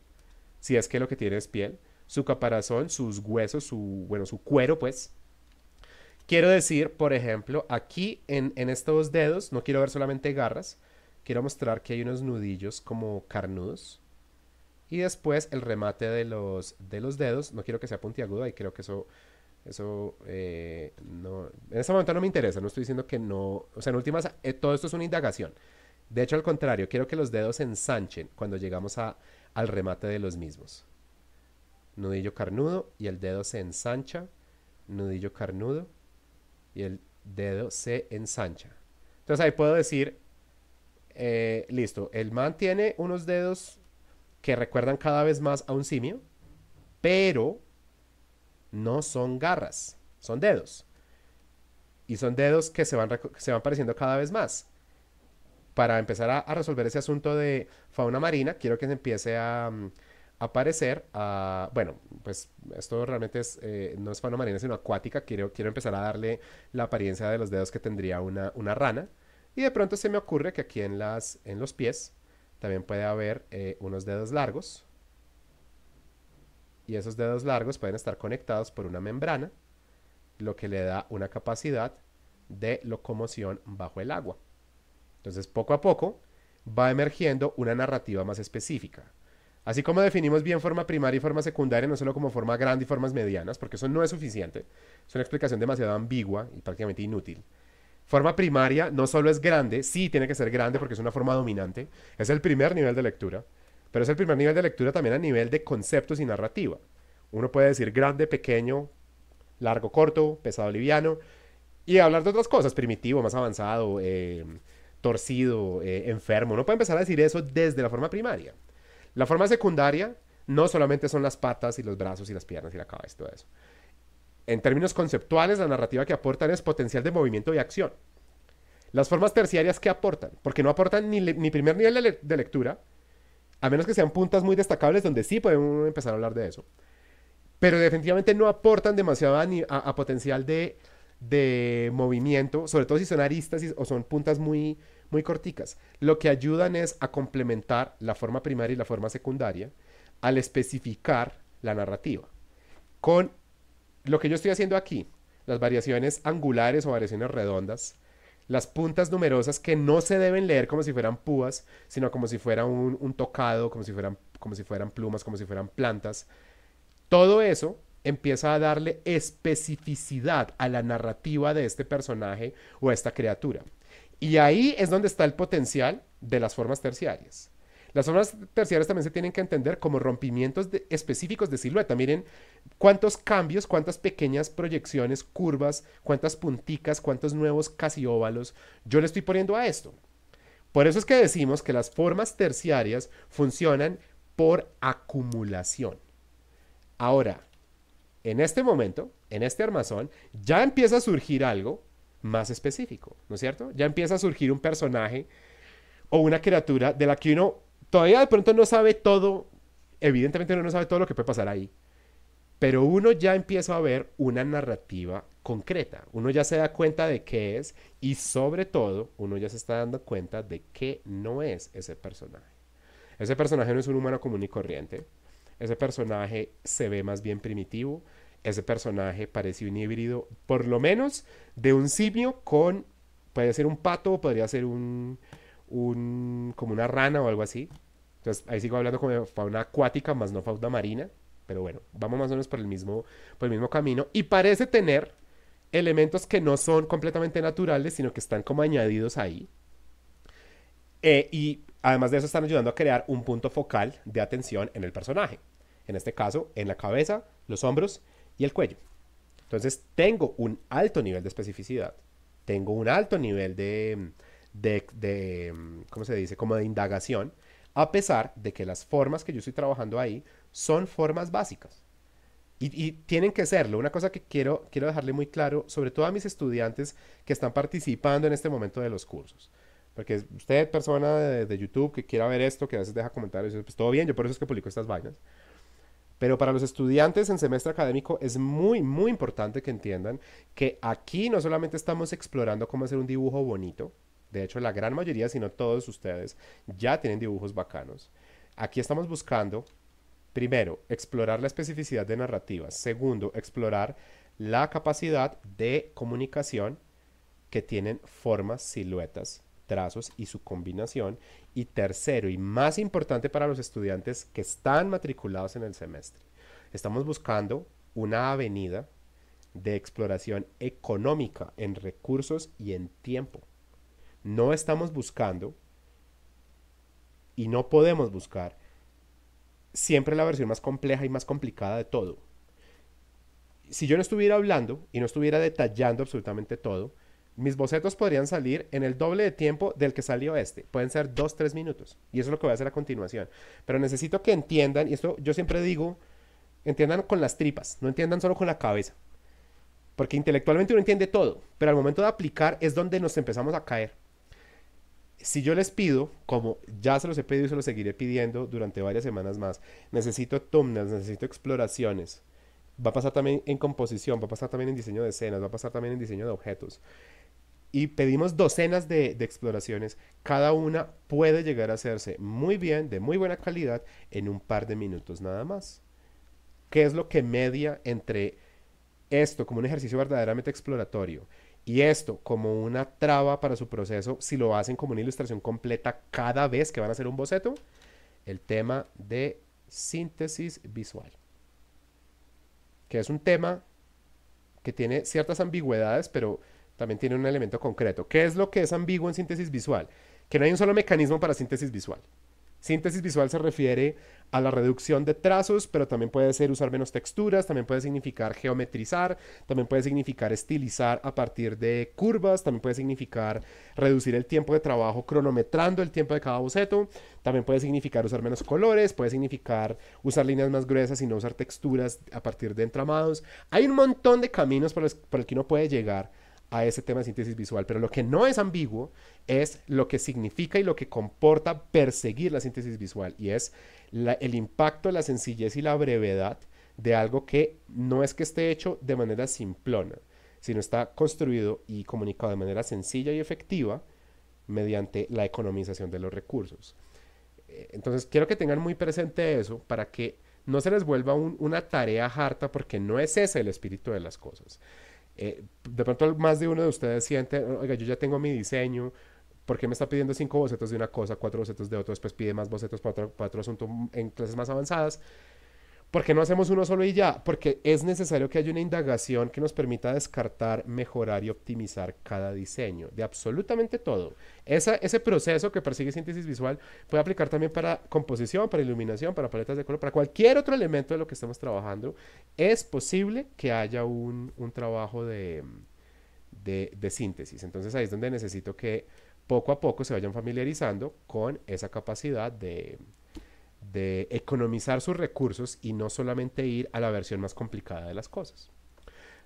si es que lo que tiene es piel, su caparazón, sus huesos, su, bueno, su cuero, pues. Quiero decir, por ejemplo, aquí en, en estos dedos, no quiero ver solamente garras, quiero mostrar que hay unos nudillos como carnudos. Y después el remate de los, de los dedos, no quiero que sea puntiagudo, y creo que eso eso eh, no, en este momento no me interesa, no estoy diciendo que no, o sea, en últimas, eh, todo esto es una indagación. De hecho, al contrario, quiero que los dedos se ensanchen cuando llegamos al remate de los mismos. Nudillo carnudo y el dedo se ensancha. Nudillo carnudo y el dedo se ensancha. Entonces ahí puedo decir, eh, listo, el man tiene unos dedos que recuerdan cada vez más a un simio, pero no son garras, son dedos. Y son dedos que se van, se van pareciendo cada vez más para empezar a, resolver ese asunto de fauna marina, quiero que se empiece a mm, aparecer, a, bueno, pues esto realmente es, eh, no es fauna marina, sino acuática, quiero, empezar a darle la apariencia de los dedos que tendría una, rana. Y de pronto se me ocurre que aquí en, las, en los pies también puede haber eh, unos dedos largos. Y esos dedos largos pueden estar conectados por una membrana, lo que le da una capacidad de locomoción bajo el agua. Entonces, poco a poco va emergiendo una narrativa más específica. Así como definimos bien forma primaria y forma secundaria, no solo como forma grande y formas medianas, porque eso no es suficiente, es una explicación demasiado ambigua y prácticamente inútil. Forma primaria no solo es grande, sí tiene que ser grande porque es una forma dominante, es el primer nivel de lectura, pero es el primer nivel de lectura también a nivel de conceptos y narrativa. Uno puede decir grande, pequeño, largo, corto, pesado, liviano, y hablar de otras cosas, primitivo, más avanzado, eh, torcido, eh, enfermo. no puede empezar a decir eso desde la forma primaria. La forma secundaria no solamente son las patas y los brazos y las piernas y la cabeza y todo eso. En términos conceptuales, la narrativa que aportan es potencial de movimiento y acción. Las formas terciarias que aportan, porque no aportan ni, primer nivel de, lectura, a menos que sean puntas muy destacables donde sí podemos empezar a hablar de eso, pero definitivamente no aportan demasiado a potencial de de movimiento, sobre todo si son aristas o son puntas muy, muy corticas, lo que ayudan es a complementar la forma primaria y la forma secundaria al especificar la narrativa. Con lo que yo estoy haciendo aquí, las variaciones angulares o variaciones redondas, las puntas numerosas que no se deben leer como si fueran púas, sino como si fuera un, un tocado, como si, fueran, como si fueran plumas, como si fueran plantas. Todo eso empieza a darle especificidad a la narrativa de este personaje o a esta criatura. Y ahí es donde está el potencial de las formas terciarias. Las formas terciarias también se tienen que entender como rompimientos específicos de silueta. Miren cuántos cambios, cuántas pequeñas proyecciones, curvas, cuántas punticas, cuántos nuevos casi óvalos yo le estoy poniendo a esto. Por eso es que decimos que las formas terciarias funcionan por acumulación. Ahora, en este momento, en este armazón, ya empieza a surgir algo más específico, ¿no es cierto? Ya empieza a surgir un personaje o una criatura de la que uno todavía de pronto no sabe todo, evidentemente uno no sabe todo lo que puede pasar ahí, pero uno ya empieza a ver una narrativa concreta, uno ya se da cuenta de qué es y sobre todo uno ya se está dando cuenta de qué no es ese personaje. Ese personaje no es un humano común y corriente, ese personaje se ve más bien primitivo. Ese personaje parece un híbrido, por lo menos, de un simio con. Puede ser un pato, podría ser un. como una rana o algo así. Entonces, ahí sigo hablando como de fauna acuática, más no fauna marina. Pero bueno, vamos más o menos por el mismo, por el mismo camino. Y parece tener elementos que no son completamente naturales, sino que están como añadidos ahí. Eh, y además de eso, están ayudando a crear un punto focal de atención en el personaje en este caso en la cabeza, los hombros y el cuello. Entonces tengo un alto nivel de especificidad, tengo un alto nivel de, de, de, ¿cómo se dice? Como de indagación, a pesar de que las formas que yo estoy trabajando ahí son formas básicas. Y, tienen que serlo. Una cosa que quiero, quiero dejarle muy claro, sobre todo a mis estudiantes que están participando en este momento de los cursos. Porque usted, persona de, de YouTube que quiera ver esto, que a veces deja comentarios, pues todo bien, yo por eso es que publico estas vainas. Pero para los estudiantes en semestre académico es muy, muy importante que entiendan que aquí no solamente estamos explorando cómo hacer un dibujo bonito, de hecho la gran mayoría, sino todos ustedes, ya tienen dibujos bacanos. Aquí estamos buscando, primero, explorar la especificidad de narrativa, Segundo, explorar la capacidad de comunicación que tienen formas, siluetas trazos y su combinación. Y tercero, y más importante para los estudiantes que están matriculados en el semestre, estamos buscando una avenida de exploración económica en recursos y en tiempo. No estamos buscando y no podemos buscar siempre la versión más compleja y más complicada de todo. Si yo no estuviera hablando y no estuviera detallando absolutamente todo, mis bocetos podrían salir en el doble de tiempo del que salió este. Pueden ser dos, tres minutos. Y eso es lo que voy a hacer a continuación. Pero necesito que entiendan, y esto yo siempre digo, entiendan con las tripas, no entiendan solo con la cabeza. Porque intelectualmente uno entiende todo, pero al momento de aplicar es donde nos empezamos a caer. Si yo les pido, como ya se los he pedido y se los seguiré pidiendo durante varias semanas más, necesito thumbnails, necesito exploraciones. Va a pasar también en composición, va a pasar también en diseño de escenas, va a pasar también en diseño de objetos y pedimos docenas de, exploraciones. Cada una puede llegar a hacerse muy bien, de muy buena calidad, en un par de minutos nada más. ¿Qué es lo que media entre esto como un ejercicio verdaderamente exploratorio y esto como una traba para su proceso si lo hacen como una ilustración completa cada vez que van a hacer un boceto? El tema de síntesis visual, que es un tema que tiene ciertas ambigüedades, pero también tiene un elemento concreto. ¿Qué es lo que es ambiguo en síntesis visual? Que no hay un solo mecanismo para síntesis visual. Síntesis visual se refiere a la reducción de trazos, pero también puede ser usar menos texturas, también puede significar geometrizar, también puede significar estilizar a partir de curvas, también puede significar reducir el tiempo de trabajo cronometrando el tiempo de cada boceto, también puede significar usar menos colores, puede significar usar líneas más gruesas y no usar texturas a partir de entramados. Hay un montón de caminos por los, el que uno puede llegar a ese tema de síntesis visual, pero lo que no es ambiguo es lo que significa y lo que comporta perseguir la síntesis visual, y es el impacto, la sencillez y la brevedad de algo que no es que esté hecho de manera simplona, sino está construido y comunicado de manera sencilla y efectiva mediante la economización de los recursos. Eh, entonces, quiero que tengan muy presente eso para que no se les vuelva una tarea harta porque no es ese el espíritu de las cosas. Eh, de pronto más de uno de ustedes siente, oiga, yo ya tengo mi diseño, ¿por qué me está pidiendo cinco bocetos de una cosa, cuatro bocetos de otro, después pide más bocetos para otro, para otro asunto en clases más avanzadas? ¿Por qué no hacemos uno solo y ya? Porque es necesario que haya una indagación que nos permita descartar, mejorar y optimizar cada diseño, de absolutamente todo. Esa, ese proceso que persigue síntesis visual puede aplicar también para composición, para iluminación, para paletas de color, para cualquier otro elemento de lo que estamos trabajando. Es posible que haya un, trabajo de síntesis. Entonces ahí es donde necesito que poco a poco se vayan familiarizando con esa capacidad de de economizar sus recursos y no solamente ir a la versión más complicada de las cosas.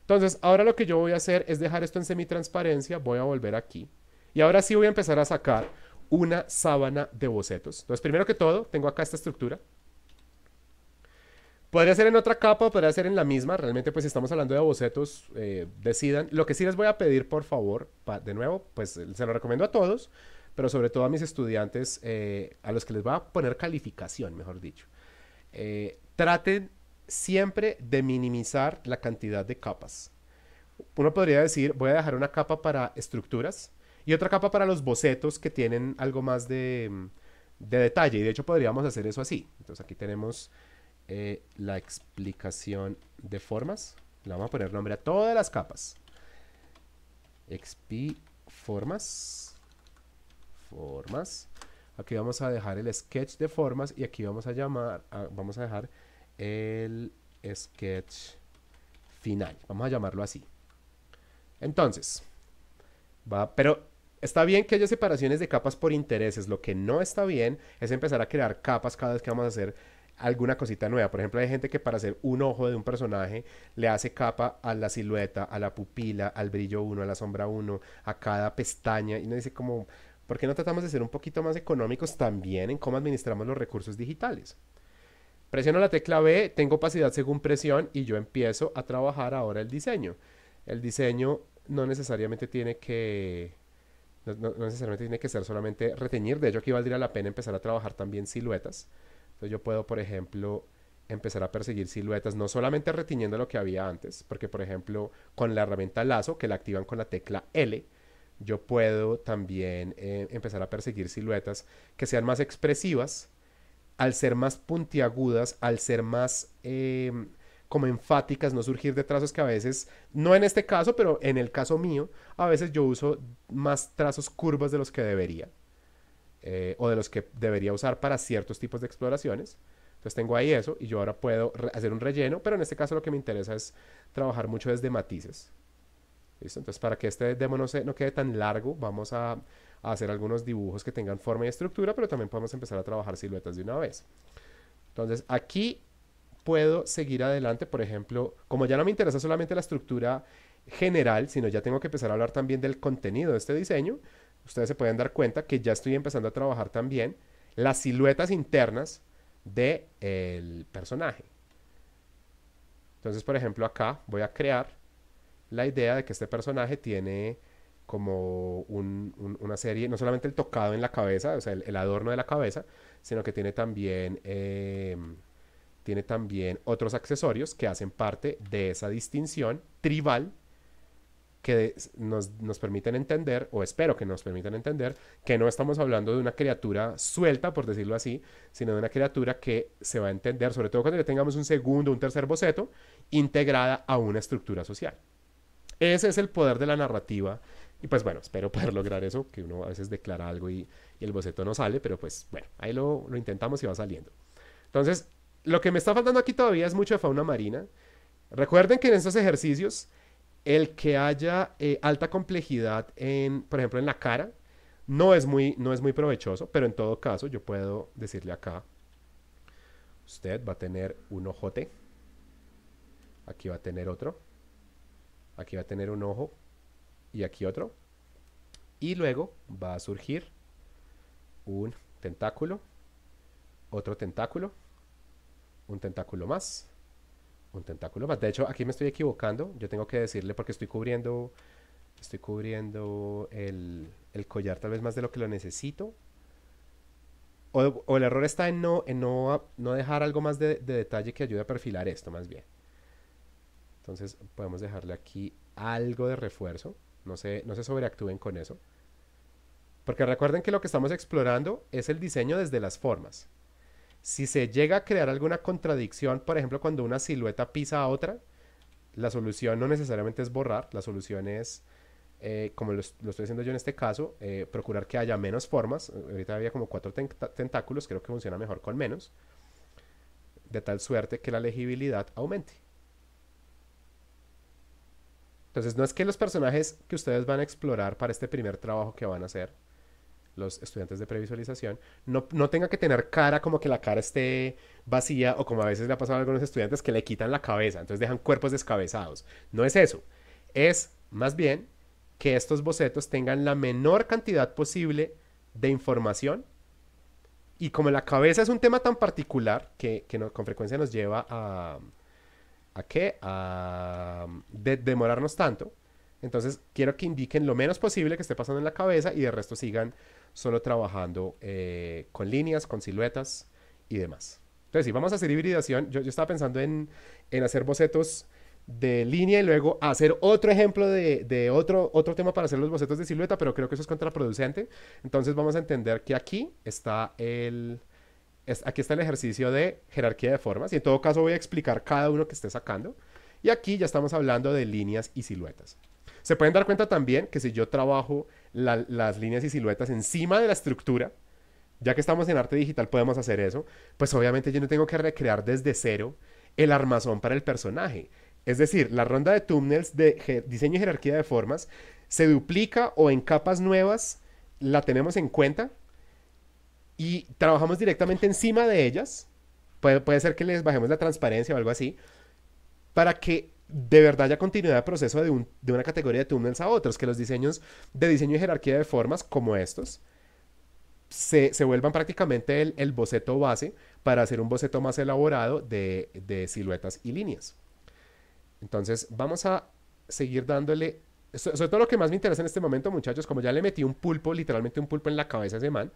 Entonces, ahora lo que yo voy a hacer es dejar esto en semi-transparencia, voy a volver aquí y ahora sí voy a empezar a sacar una sábana de bocetos. Entonces, primero que todo, tengo acá esta estructura. Podría ser en otra capa, podría ser en la misma. Realmente, pues si estamos hablando de bocetos, eh, decidan. Lo que sí les voy a pedir, por favor, de nuevo, pues se lo recomiendo a todos, pero sobre todo a mis estudiantes, eh, a los que les voy a poner calificación, mejor dicho, eh, traten siempre de minimizar la cantidad de capas. Uno podría decir, voy a dejar una capa para estructuras y otra capa para los bocetos que tienen algo más de, mm, detalle. Y de hecho podríamos hacer eso así. Entonces aquí tenemos eh, la explicación de formas. Le vamos a poner nombre a todas las capas. XP formas formas. Aquí vamos a dejar el sketch de formas y aquí vamos a llamar, vamos a dejar el sketch final. Vamos a llamarlo así. Entonces, va, pero está bien que haya separaciones de capas por intereses. Lo que no está bien es empezar a crear capas cada vez que vamos a hacer alguna cosita nueva. Por ejemplo, hay gente que para hacer un ojo de un personaje le hace capa a la silueta, a la pupila, al brillo 1, a la sombra 1, a cada pestaña. Y no dice como, ¿por qué no tratamos de ser un poquito más económicos también en cómo administramos los recursos digitales? Presiono la tecla B, tengo opacidad según presión y yo empiezo a trabajar ahora el diseño. El diseño no necesariamente tiene que necesariamente tiene que ser solamente reteñir. De hecho, aquí valdría la pena empezar a trabajar también siluetas. Entonces yo puedo, por ejemplo, empezar a perseguir siluetas, no solamente retiñendo lo que había antes, porque por ejemplo, con la herramienta lazo, que la activan con la tecla L, yo puedo también eh, empezar a perseguir siluetas que sean más expresivas, al ser más puntiagudas, al ser más em, como enfáticas, no surgir de trazos que a veces, no en este caso, pero en el caso mío, a veces yo uso más trazos curvas de los que debería, eh, o de los que debería usar para ciertos tipos de exploraciones. Entonces tengo ahí eso y yo ahora puedo hacer un relleno, pero en este caso lo que me interesa es trabajar mucho desde matices. Entonces, para que este demo no, se, no quede tan largo, vamos a, hacer algunos dibujos que tengan forma y estructura, pero también podemos empezar a trabajar siluetas de una vez. Entonces, aquí puedo seguir adelante, por ejemplo, como ya no me interesa solamente la estructura general, sino ya tengo que empezar a hablar también del contenido de este diseño, ustedes se pueden dar cuenta que ya estoy empezando a trabajar también las siluetas internas del personaje. Entonces, por ejemplo, acá voy a crear la idea de que este personaje tiene como una serie, no solamente el tocado en la cabeza, o sea, el, adorno de la cabeza, sino que tiene también, eh, tiene también otros accesorios que hacen parte de esa distinción tribal que nos, nos, permiten entender, o espero que nos permitan entender, que no estamos hablando de una criatura suelta, por decirlo así, sino de una criatura que se va a entender, sobre todo cuando tengamos un segundo, un tercer boceto, integrada a una estructura social. Ese es el poder de la narrativa. Y pues bueno, espero poder lograr eso, que uno a veces declara algo y, el boceto no sale, pero pues bueno, ahí lo, intentamos y va saliendo. Entonces, lo que me está faltando aquí todavía es mucha fauna marina. Recuerden que en estos ejercicios, el que haya eh, alta complejidad en, por ejemplo, en la cara, no es, muy, no es muy provechoso, pero en todo caso yo puedo decirle acá, usted va a tener un ojote, aquí va a tener otro, Aquí va a tener un ojo y aquí otro. Y luego va a surgir un tentáculo, otro tentáculo, un tentáculo más, un tentáculo más. De hecho, aquí me estoy equivocando. Yo tengo que decirle porque estoy cubriendo, estoy cubriendo el, collar tal vez más de lo que lo necesito. O, el error está en no, en no, no dejar algo más de detalle que ayude a perfilar esto más bien. Entonces podemos dejarle aquí algo de refuerzo. No se, no sobreactúen con eso. Porque recuerden que lo que estamos explorando es el diseño desde las formas. Si se llega a crear alguna contradicción, por ejemplo, cuando una silueta pisa a otra, la solución no necesariamente es borrar, la solución es, eh, como lo, estoy haciendo yo en este caso, eh, procurar que haya menos formas. Ahorita había como cuatro tentáculos, creo que funciona mejor con menos, de tal suerte que la legibilidad aumente. Entonces, no es que los personajes que ustedes van a explorar para este primer trabajo que van a hacer, los estudiantes de previsualización, no, no tenga que tener cara como que la cara esté vacía o como a veces le ha pasado a algunos estudiantes que le quitan la cabeza, entonces dejan cuerpos descabezados. No es eso, es más bien que estos bocetos tengan la menor cantidad posible de información y como la cabeza es un tema tan particular que, que con frecuencia nos lleva a, a qué? A um, de demorarnos tanto. Entonces quiero que indiquen lo menos posible que esté pasando en la cabeza y de resto sigan solo trabajando eh, con líneas, con siluetas y demás. Entonces, si vamos a hacer hibridación, yo, yo estaba pensando en, hacer bocetos de línea y luego hacer otro ejemplo de, de, otro, otro tema para hacer los bocetos de silueta, pero creo que eso es contraproducente. Entonces vamos a entender que aquí está el, aquí está el ejercicio de jerarquía de formas y en todo caso voy a explicar cada uno que esté sacando. Y aquí ya estamos hablando de líneas y siluetas. Se pueden dar cuenta también que si yo trabajo las líneas y siluetas encima de la estructura, ya que estamos en arte digital podemos hacer eso, pues obviamente yo no tengo que recrear desde cero el armazón para el personaje. Es decir, la ronda de túneles de diseño y jerarquía de formas se duplica o en capas nuevas la tenemos en cuenta y trabajamos directamente encima de ellas. Puede, puede ser que les bajemos la transparencia o algo así, para que de verdad haya continuidad de proceso de, una categoría de túneles a otros, que los diseños de diseño y jerarquía de formas como estos se, vuelvan prácticamente el, boceto base para hacer un boceto más elaborado de, de siluetas y líneas. Entonces vamos a seguir dándole, sobre todo lo que más me interesa en este momento muchachos, como ya le metí un pulpo, literalmente un pulpo en la cabeza a ese man,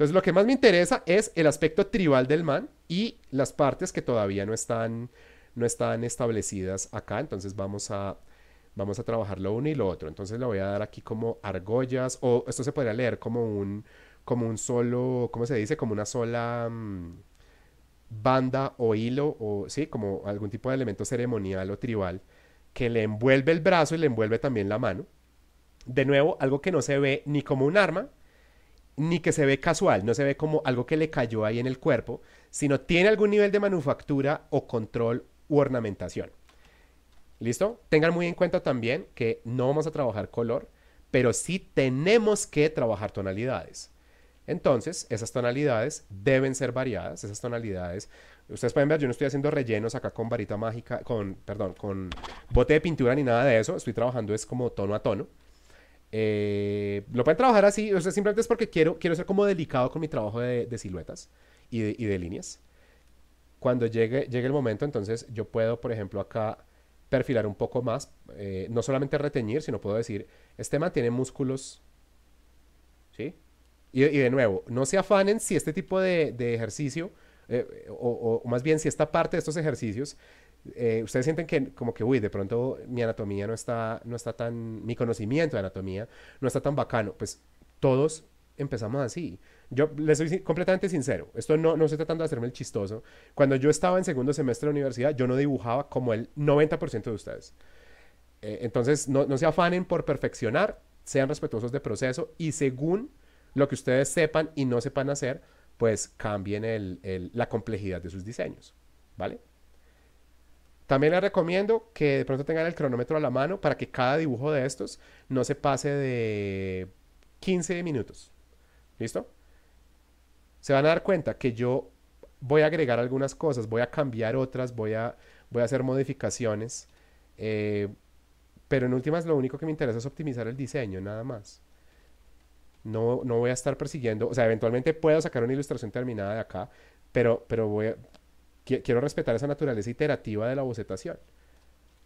entonces lo que más me interesa es el aspecto tribal del man y las partes que todavía no están, no están establecidas acá. Entonces vamos a, vamos a trabajar lo uno y lo otro. Entonces le voy a dar aquí como argollas o esto se podría leer como un, como un solo, ¿cómo se dice? Como una sola mm, banda o hilo o sí, como algún tipo de elemento ceremonial o tribal que le envuelve el brazo y le envuelve también la mano. De nuevo, algo que no se ve ni como un arma, ni que se ve casual, no se ve como algo que le cayó ahí en el cuerpo, sino tiene algún nivel de manufactura o control u ornamentación. ¿Listo? Tengan muy en cuenta también que no vamos a trabajar color, pero sí tenemos que trabajar tonalidades. Entonces, esas tonalidades deben ser variadas, esas tonalidades. Ustedes pueden ver, yo no estoy haciendo rellenos acá con varita mágica, con, perdón, con bote de pintura ni nada de eso, estoy trabajando es como tono a tono. Eh, lo pueden trabajar así, o simplemente es porque quiero, quiero ser como delicado con mi trabajo de, siluetas y de, líneas. Cuando llegue, llegue el momento, entonces yo puedo, por ejemplo, acá perfilar un poco más, eh, no solamente reteñir, sino puedo decir, este mantiene tiene músculos, ¿sí? Y, de nuevo, no se afanen si este tipo de, ejercicio, eh, o más bien si esta parte de estos ejercicios eh, ustedes sienten que como que, uy, de pronto mi anatomía no está, no está tan, mi conocimiento de anatomía no está tan bacano. Pues todos empezamos así. Yo les soy completamente sincero, esto no, no estoy tratando de hacerme el chistoso. Cuando yo estaba en segundo semestre de universidad, yo no dibujaba como el 90% de ustedes. Eh, entonces, no, se afanen por perfeccionar, sean respetuosos de proceso y según lo que ustedes sepan y no sepan hacer, pues cambien la complejidad de sus diseños. ¿Vale? También les recomiendo que de pronto tengan el cronómetro a la mano para que cada dibujo de estos no se pase de 15 minutos. ¿Listo? Se van a dar cuenta que yo voy a agregar algunas cosas, voy a cambiar otras, voy a, voy a hacer modificaciones. Eh, pero en últimas lo único que me interesa es optimizar el diseño, nada más. No, no voy a estar persiguiendo, o sea, eventualmente puedo sacar una ilustración terminada de acá, pero, pero voy a, quiero respetar esa naturaleza iterativa de la bocetación.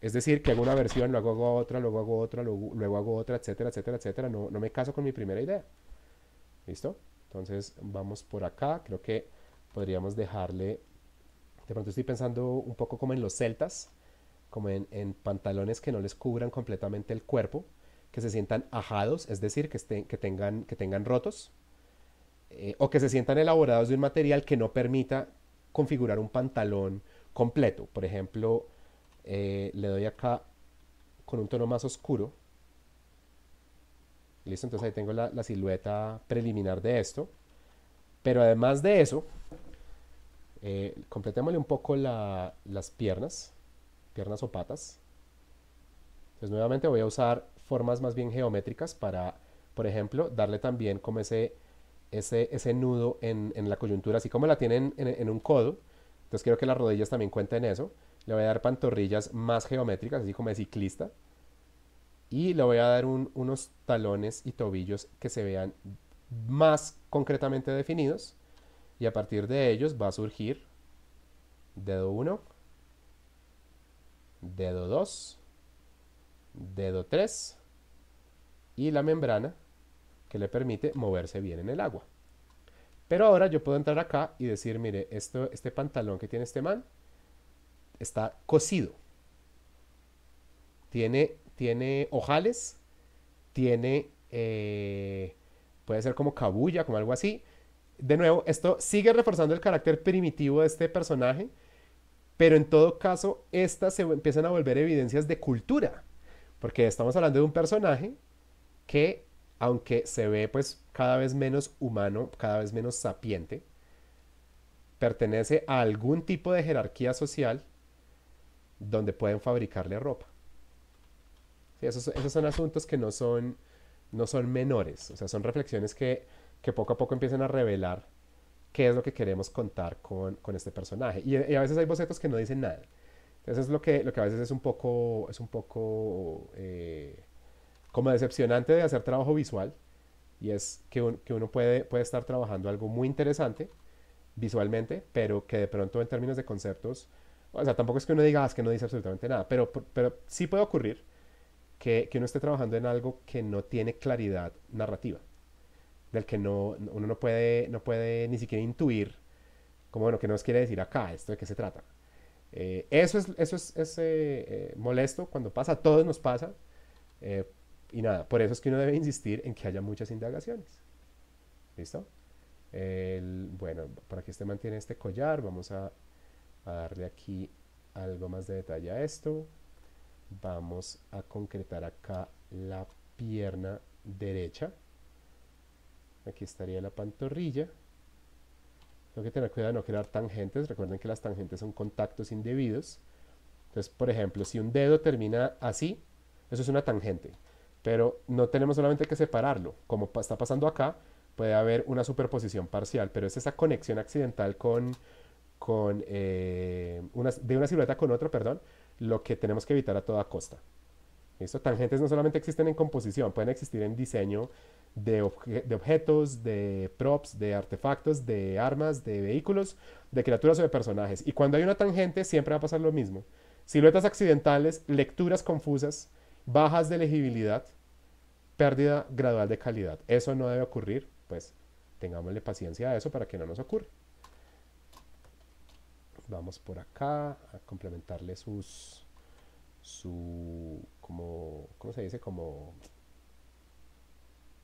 Es decir, que hago una versión, luego hago otra, luego hago otra, luego, hago otra, etcétera, etcétera, etcétera. No, me caso con mi primera idea. ¿Listo? Entonces vamos por acá. Creo que podríamos dejarle... De pronto estoy pensando un poco como en los celtas, como en, pantalones que no les cubran completamente el cuerpo, que se sientan ajados, es decir, que, estén, que, tengan, que tengan rotos, eh, o que se sientan elaborados de un material que no permita configurar un pantalón completo. Por ejemplo, eh, le doy acá con un tono más oscuro. Listo, entonces ahí tengo la, silueta preliminar de esto. Pero además de eso, eh, completémosle un poco las piernas, piernas o patas. Entonces nuevamente voy a usar formas más bien geométricas para, por ejemplo, darle también como ese ese, nudo en, la coyuntura, así como la tienen en, un codo. Entonces quiero que las rodillas también cuenten eso. Le voy a dar pantorrillas más geométricas, así como de ciclista. Y le voy a dar unos talones y tobillos que se vean más concretamente definidos. Y a partir de ellos va a surgir dedo 1, dedo 2, dedo 3 y la membrana que le permite moverse bien en el agua. Pero ahora yo puedo entrar acá y decir, mire, esto, este pantalón que tiene este man está cosido. Tiene, tiene ojales, tiene, eh, puede ser como cabulla, como algo así. De nuevo, esto sigue reforzando el carácter primitivo de este personaje, pero en todo caso, estas se empiezan a volver evidencias de cultura, porque estamos hablando de un personaje que aunque se ve pues cada vez menos humano, cada vez menos sapiente, pertenece a algún tipo de jerarquía social donde pueden fabricarle ropa. esos, son asuntos que no son, no son menores, o sea, son reflexiones que, poco a poco empiezan a revelar qué es lo que queremos contar con, este personaje. Y, a veces hay bocetos que no dicen nada. Entonces es lo que, lo que a veces es un poco, es un poco eh, como decepcionante de hacer trabajo visual, y es que, uno puede, puede estar trabajando algo muy interesante visualmente, pero que de pronto en términos de conceptos, o sea, tampoco es que uno diga, ah, que no dice absolutamente nada, pero, pero sí puede ocurrir que, uno esté trabajando en algo que no tiene claridad narrativa, del que no, uno no puede, no puede ni siquiera intuir, como bueno, que nos quiere decir acá, esto de qué se trata. Eh, eso es, eso es, eh, molesto cuando pasa, a todos nos pasa, eh, y nada, por eso es que uno debe insistir en que haya muchas indagaciones. ¿Listo? bueno, para que usted mantiene este collar. Vamos a, a darle aquí algo más de detalle a esto. Vamos a concretar acá la pierna derecha. Aquí estaría la pantorrilla. Tengo que tener cuidado de no crear tangentes. Recuerden que las tangentes son contactos indebidos. Entonces, por ejemplo, si un dedo termina así, eso es una tangente. Pero no tenemos solamente que separarlo. Como está pasando acá, puede haber una superposición parcial, pero es esa conexión accidental con, con, eh, de una silueta con otra, perdón, lo que tenemos que evitar a toda costa. Tangentes no solamente existen en composición, pueden existir en diseño de, de objetos, de props, de artefactos, de armas, de vehículos, de criaturas o de personajes. Y cuando hay una tangente siempre va a pasar lo mismo. Siluetas accidentales, lecturas confusas, bajas de legibilidad, pérdida gradual de calidad. Eso no debe ocurrir, pues tengámosle paciencia a eso para que no nos ocurra. Vamos por acá a complementarle sus, su, como, ¿cómo se dice? Como,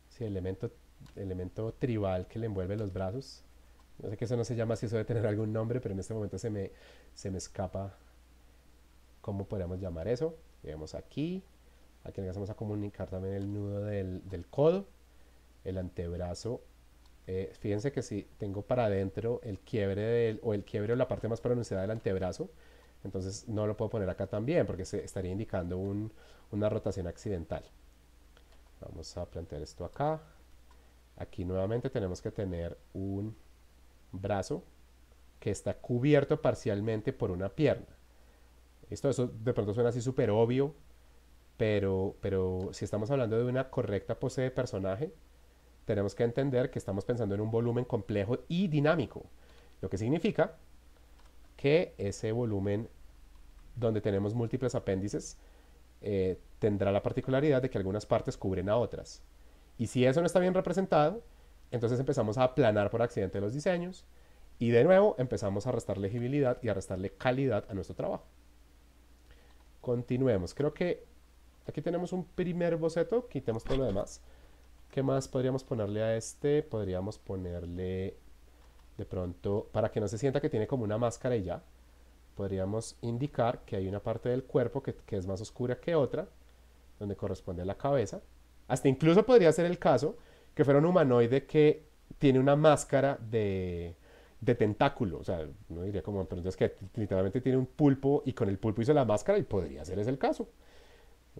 si elemento, elemento tribal que le envuelve los brazos. No sé que eso no se llama, si eso debe tener algún nombre, pero en este momento se me, se me escapa cómo podríamos llamar eso. Vemos aquí, Aquí empezamos a comunicar también el nudo del, codo, el antebrazo. Eh, fíjense que si tengo para adentro el quiebre o el quiebre o la parte más pronunciada del antebrazo, entonces no lo puedo poner acá también porque se estaría indicando una rotación accidental. Vamos a plantear esto acá. Aquí nuevamente tenemos que tener un brazo que está cubierto parcialmente por una pierna. Esto eso de pronto suena así súper obvio, pero, si estamos hablando de una correcta pose de personaje, tenemos que entender que estamos pensando en un volumen complejo y dinámico. Lo que significa que ese volumen donde tenemos múltiples apéndices eh, tendrá la particularidad de que algunas partes cubren a otras. Y si eso no está bien representado, entonces empezamos a aplanar por accidente los diseños y de nuevo empezamos a restar legibilidad y a restarle calidad a nuestro trabajo. Continuemos. Creo que Aquí tenemos un primer boceto, quitemos todo lo demás. ¿Qué más podríamos ponerle a este? Podríamos ponerle de pronto, para que no se sienta que tiene como una máscara y ya, podríamos indicar que hay una parte del cuerpo que, es más oscura que otra, donde corresponde a la cabeza. Hasta incluso podría ser el caso que fuera un humanoide que tiene una máscara de, de tentáculo. O sea, no diría como, pero entonces que literalmente tiene un pulpo y con el pulpo hizo la máscara y podría ser ese el caso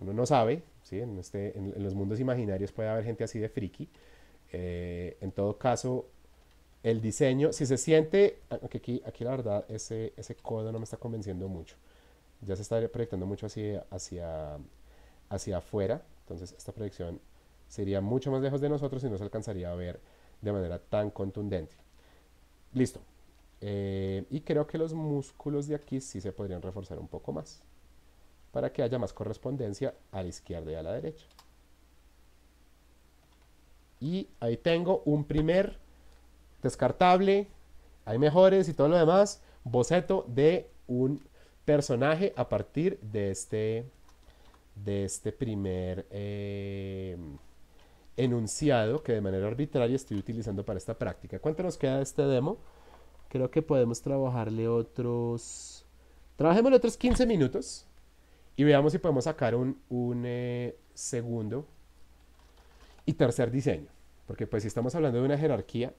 uno no sabe, este, en, los mundos imaginarios puede haber gente así de friki. Eh, en todo caso, el diseño, si se siente, ah, aquí, aquí la verdad ese, ese codo no me está convenciendo mucho, ya se está proyectando mucho hacia, hacia, hacia afuera, entonces esta proyección sería mucho más lejos de nosotros y no se alcanzaría a ver de manera tan contundente. Listo. Eh, y creo que los músculos de aquí sí se podrían reforzar un poco más para que haya más correspondencia a la izquierda y a la derecha. Y ahí tengo un primer descartable, hay mejores y todo lo demás, boceto de un personaje a partir de este, de este primer eh, enunciado que de manera arbitraria estoy utilizando para esta práctica. ¿Cuánto nos queda de este demo? Creo que podemos trabajarle otros... Trabajémosle otros 15 minutos. Y veamos si podemos sacar un, un eh, segundo y tercer diseño. Porque pues si estamos hablando de una jerarquía,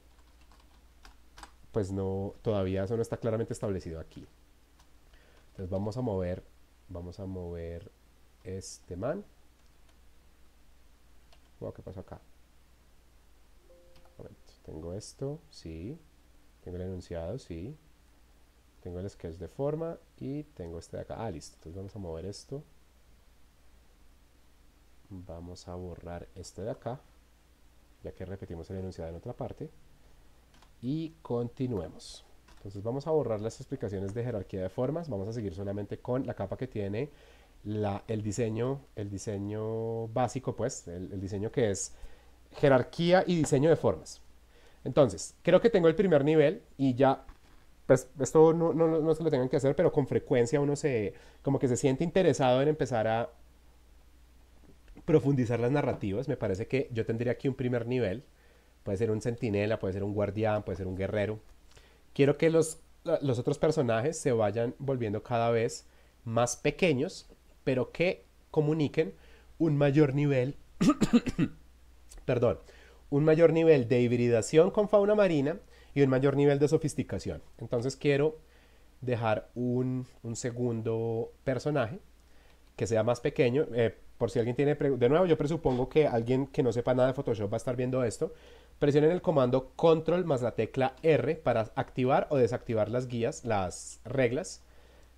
pues no, todavía eso no está claramente establecido aquí. Entonces vamos a mover, vamos a mover este man. Wow, oh, ¿qué pasó acá? tengo esto, sí. Tengo el enunciado, sí. Tengo el sketch de forma y tengo este de acá. Ah, listo. Entonces vamos a mover esto. Vamos a borrar este de acá, ya que repetimos el enunciado en otra parte. Y continuemos. Entonces vamos a borrar las explicaciones de jerarquía de formas. Vamos a seguir solamente con la capa que tiene la, el, diseño, el diseño básico, pues, el, el diseño que es jerarquía y diseño de formas. Entonces, creo que tengo el primer nivel y ya pues esto no, no, no, se lo tengan que hacer, pero con frecuencia uno se, como que se siente interesado en empezar a profundizar las narrativas. Me parece que yo tendría aquí un primer nivel. Puede ser un centinela, puede ser un guardián, puede ser un guerrero. Quiero que los, los otros personajes se vayan volviendo cada vez más pequeños, pero que comuniquen un mayor nivel, [COUGHS] perdón, un mayor nivel de hibridación con fauna marina y un mayor nivel de sofisticación. Entonces quiero dejar un, segundo personaje que sea más pequeño. Eh, por si alguien tiene... De nuevo, yo presupongo que alguien que no sepa nada de Photoshop va a estar viendo esto. Presionen el comando control más la tecla R para activar o desactivar las guías, las reglas.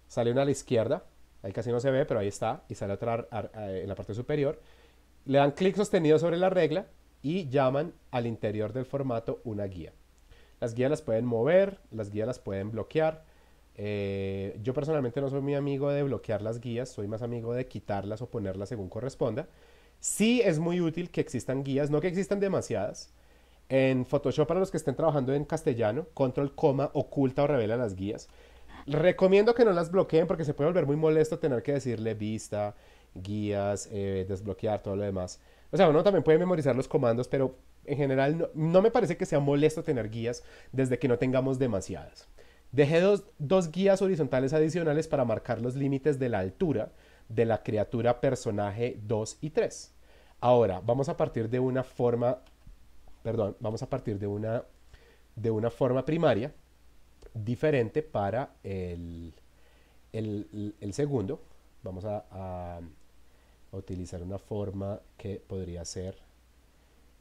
Sale una a la izquierda. Ahí casi no se ve, pero ahí está. Y sale otra eh, en la parte superior. Le dan clic sostenido sobre la regla y llaman al interior del formato una guía. Las guías las pueden mover, las guías las pueden bloquear. Eh, yo personalmente no soy muy amigo de bloquear las guías, soy más amigo de quitarlas o ponerlas según corresponda. Sí es muy útil que existan guías, no que existan demasiadas. En Photoshop, para los que estén trabajando en castellano, control coma oculta o revela las guías. Recomiendo que no las bloqueen porque se puede volver muy molesto tener que decirle vista, guías, eh, desbloquear, todo lo demás. O sea, uno también puede memorizar los comandos, pero en general no, me parece que sea molesto tener guías desde que no tengamos demasiadas. Dejé dos, guías horizontales adicionales para marcar los límites de la altura de la criatura personaje 2 y 3. Ahora, vamos a partir de una forma, perdón, vamos a partir de una, de una forma primaria diferente para el, el, segundo. Vamos a utilizar una forma que podría ser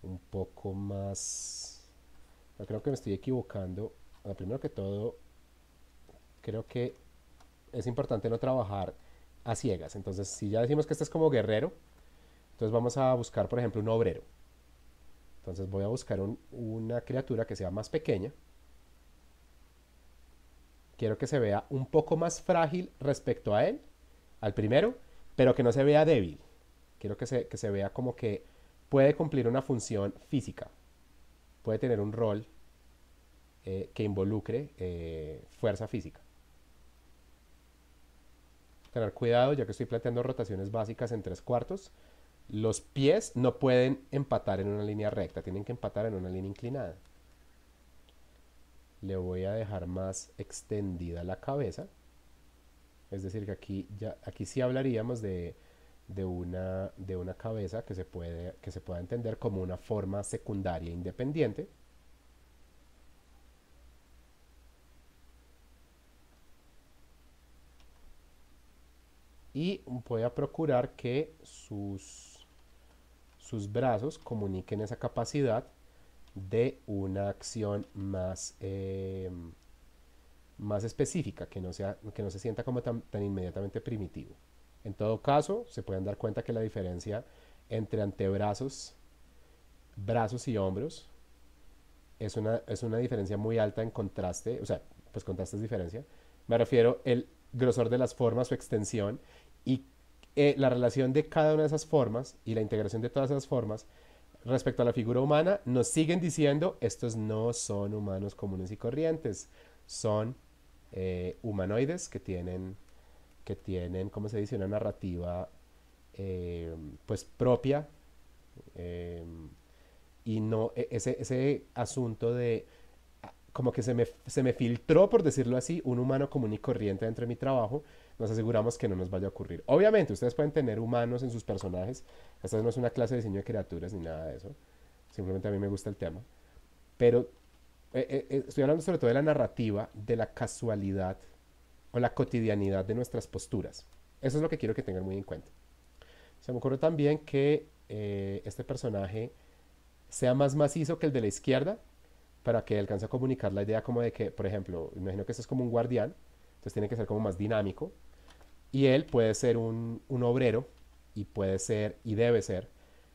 un poco más... yo creo que me estoy equivocando. primero que todo, creo que es importante no trabajar a ciegas. Entonces, si ya decimos que este es como guerrero, entonces vamos a buscar, por ejemplo, un obrero. Entonces voy a buscar una criatura que sea más pequeña. Quiero que se vea un poco más frágil respecto a él, al primero, pero que no se vea débil. Quiero que se vea como que puede cumplir una función física, puede tener un rol eh, que involucre eh, fuerza física. Tener cuidado, ya que estoy planteando rotaciones básicas en tres cuartos, los pies no pueden empatar en una línea recta, tienen que empatar en una línea inclinada. Le voy a dejar más extendida la cabeza. Es decir, que aquí, ya, aquí sí hablaríamos de de una, cabeza que se, puede, que se pueda entender como una forma secundaria independiente. Y a procurar que sus, sus brazos comuniquen esa capacidad de una acción más, em, más específica, que no, que no se sienta como tan inmediatamente primitivo. En todo caso, se pueden dar cuenta que la diferencia entre antebrazos, brazos y hombros es una, es una diferencia muy alta en contraste, o sea, pues contraste es diferencia. Me refiero el grosor de las formas, o extensión y eh, la relación de cada una de esas formas y la integración de todas esas formas respecto a la figura humana, nos siguen diciendo, estos no son humanos comunes y corrientes, son eh, humanoides que tienen que tienen, como se dice?, una narrativa eh, pues propia. Eh, y no, e, ese, ese asunto de ah, como que se me, filtró, por decirlo así, un humano común y corriente dentro de mi trabajo, nos aseguramos que no nos vaya a ocurrir. Obviamente, ustedes pueden tener humanos en sus personajes, esta no es una clase de diseño de criaturas ni nada de eso, simplemente a mí me gusta el tema, pero eh, estoy hablando sobre todo de la narrativa, de la casualidad o la cotidianidad de nuestras posturas. Eso es lo que quiero que tengan muy en cuenta. Se me ocurre también que eh, este personaje sea más macizo que el de la izquierda para que alcance a comunicar la idea como de que, por ejemplo, imagino que esto es como un guardián, entonces tiene que ser como más dinámico, y él puede ser un, obrero y puede ser y debe ser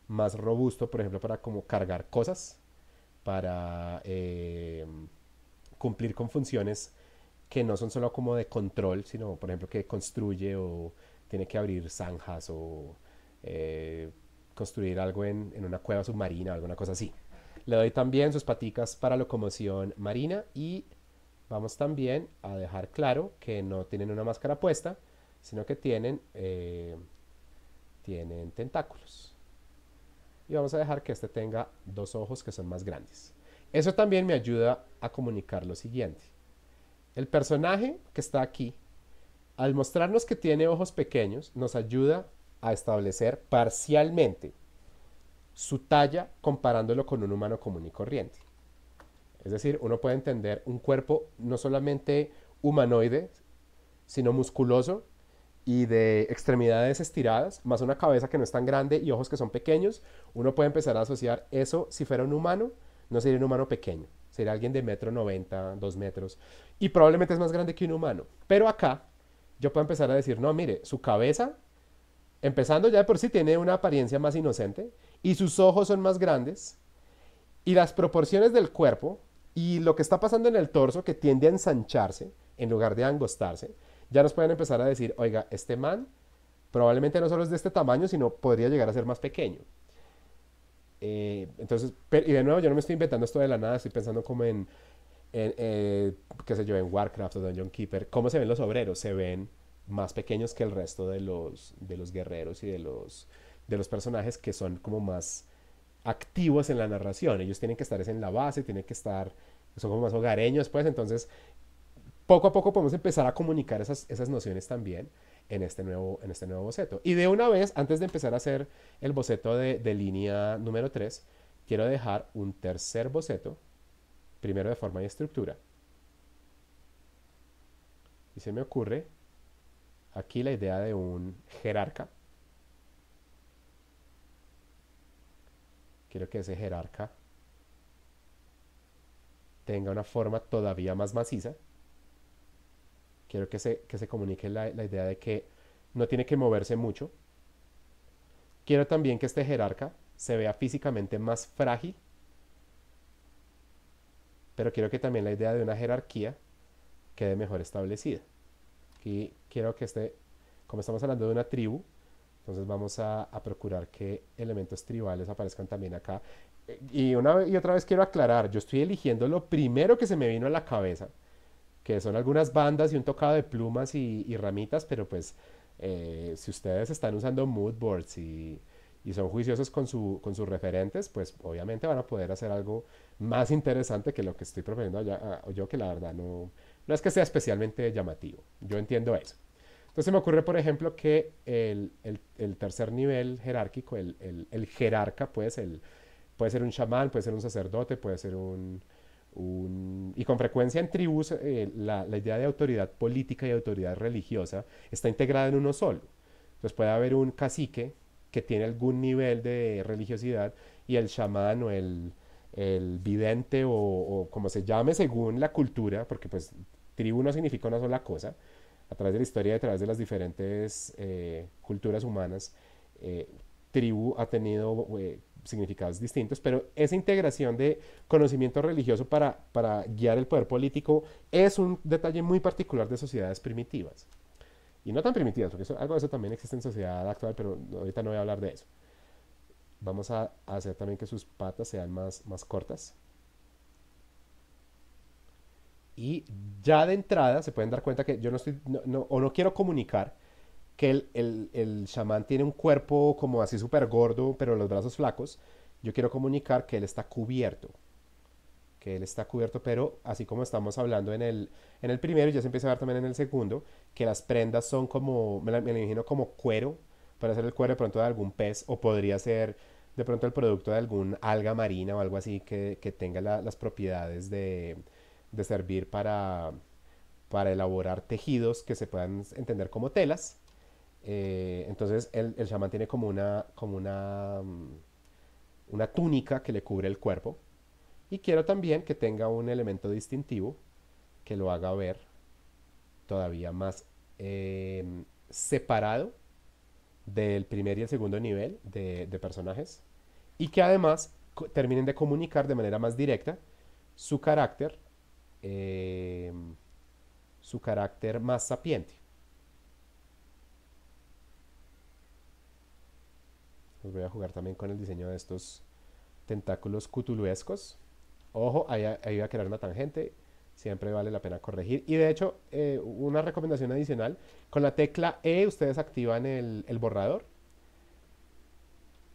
más robusto, por ejemplo, para como cargar cosas, para eh, cumplir con funciones que no son solo como de control, sino por ejemplo que construye o tiene que abrir zanjas o eh, construir algo en, una cueva submarina o alguna cosa así. Le doy también sus paticas para locomoción marina y vamos también a dejar claro que no tienen una máscara puesta, sino que tienen, eh, tienen tentáculos. Y vamos a dejar que este tenga dos ojos que son más grandes. Eso también me ayuda a comunicar lo siguiente. El personaje que está aquí, al mostrarnos que tiene ojos pequeños, nos ayuda a establecer parcialmente su talla comparándolo con un humano común y corriente. Es decir, uno puede entender un cuerpo no solamente humanoide, sino musculoso y de extremidades estiradas, más una cabeza que no es tan grande y ojos que son pequeños, uno puede empezar a asociar eso si fuera un humano, no sería un humano pequeño. Sería alguien de metro 90, 2 metros. Y probablemente es más grande que un humano. Pero acá yo puedo empezar a decir, no, mire, su cabeza, empezando ya de por sí, tiene una apariencia más inocente. Y sus ojos son más grandes. Y las proporciones del cuerpo y lo que está pasando en el torso, que tiende a ensancharse en lugar de angostarse, ya nos pueden empezar a decir, oiga, este man probablemente no solo es de este tamaño, sino podría llegar a ser más pequeño. Eh, entonces, y de nuevo, yo no me estoy inventando esto de la nada, estoy pensando como en, eh, qué sé yo, en Warcraft o Dungeon Keeper, cómo se ven los obreros, se ven más pequeños que el resto de los, de los guerreros y de los, de los personajes que son como más activos en la narración, ellos tienen que estar en la base, tienen que estar, son como más hogareños, pues entonces poco a poco podemos empezar a comunicar esas, esas nociones también en este nuevo, en este nuevo boceto. Y de una vez, antes de empezar a hacer el boceto de, de línea número 3, quiero dejar un tercer boceto, primero de forma y estructura. Y se me ocurre aquí la idea de un jerarca. Quiero que ese jerarca tenga una forma todavía más maciza quiero que se, que se comunique la, la idea de que no tiene que moverse mucho. Quiero también que este jerarca se vea físicamente más frágil, pero quiero que también la idea de una jerarquía quede mejor establecida. Y quiero que este, como estamos hablando de una tribu, entonces vamos a, a, procurar que elementos tribales aparezcan también acá. Eh, y una y otra vez quiero aclarar, yo estoy eligiendo lo primero que se me vino a la cabeza que son algunas bandas y un tocado de plumas y, ramitas, pero pues eh, si ustedes están usando mood boards y, son juiciosos con, sus referentes, pues obviamente van a poder hacer algo más interesante que lo que estoy proponiendo allá, ah, yo, que la verdad no, no es que sea especialmente llamativo. Yo entiendo eso. Entonces me ocurre, por ejemplo, que el, tercer nivel jerárquico, el, jerarca, pues puede ser un chamán, puede ser un sacerdote, puede ser un, y con frecuencia en tribus eh, la, la, idea de autoridad política y autoridad religiosa está integrada en uno solo. Entonces puede haber un cacique que tiene algún nivel de religiosidad y el chamán o el, el vidente o, como se llame según la cultura, porque pues tribu no significa una sola cosa, a través de la historia y a través de las diferentes eh, culturas humanas, eh, tribu ha tenido significados distintos, pero esa integración de conocimiento religioso para, guiar el poder político es un detalle muy particular de sociedades primitivas. Y no tan primitivas, porque algo de eso también existe en sociedad actual, pero ahorita no voy a hablar de eso. Vamos a hacer también que sus patas sean más, más cortas. Y ya de entrada se pueden dar cuenta que yo no estoy, o no quiero comunicar que el, el, chamán tiene un cuerpo como así súper gordo, pero los brazos flacos, yo quiero comunicar que él está cubierto. Que él está cubierto, pero así como estamos hablando en el, en el primero, y ya se empieza a ver también en el segundo, que las prendas son como, me, lo imagino como cuero, puede ser el cuero de pronto de algún pez, o podría ser de pronto el producto de algún alga marina o algo así que, tenga las propiedades de, servir para, para elaborar tejidos que se puedan entender como telas eh, entonces el, el, tiene como una, como una, mm, una túnica que le cubre el cuerpo. Y quiero también que tenga un elemento distintivo que lo haga ver todavía más em, separado del primer y el segundo nivel de, personajes. Y que además terminen de comunicar de manera más directa su carácter, em, su carácter más sapiente. Pues voy a jugar también con el diseño de estos tentáculos cutuluescos. Ojo, ahí, ahí va a crear una tangente. Siempre vale la pena corregir. Y de hecho, eh, una recomendación adicional. Con la tecla E ustedes activan el, borrador.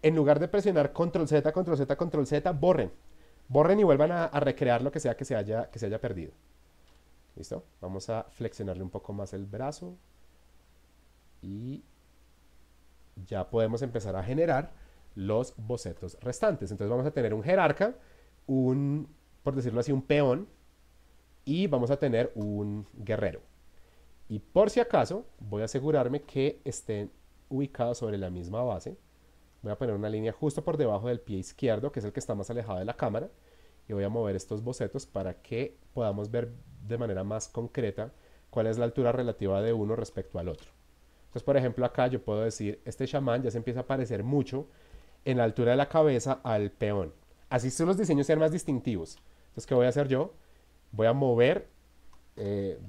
En lugar de presionar control Z, control Z, control Z, borren. Borren y vuelvan a, recrear lo que sea que se haya, que se haya perdido. ¿Listo? Vamos a flexionarle un poco más el brazo. Y ya podemos empezar a generar los bocetos restantes. Entonces vamos a tener un jerarca, un, por decirlo así, un peón y vamos a tener un guerrero. Y por si acaso, voy a asegurarme que estén ubicados sobre la misma base. Voy a poner una línea justo por debajo del pie izquierdo, que es el que está más alejado de la cámara. Y voy a mover estos bocetos para que podamos ver de manera más concreta cuál es la altura relativa de uno respecto al otro. Entonces, por ejemplo, acá yo puedo decir, este chamán ya se empieza a parecer mucho en la altura de la cabeza al peón. Así son los diseños sean más distintivos. Entonces, ¿qué voy a hacer yo? Voy a mover, eh,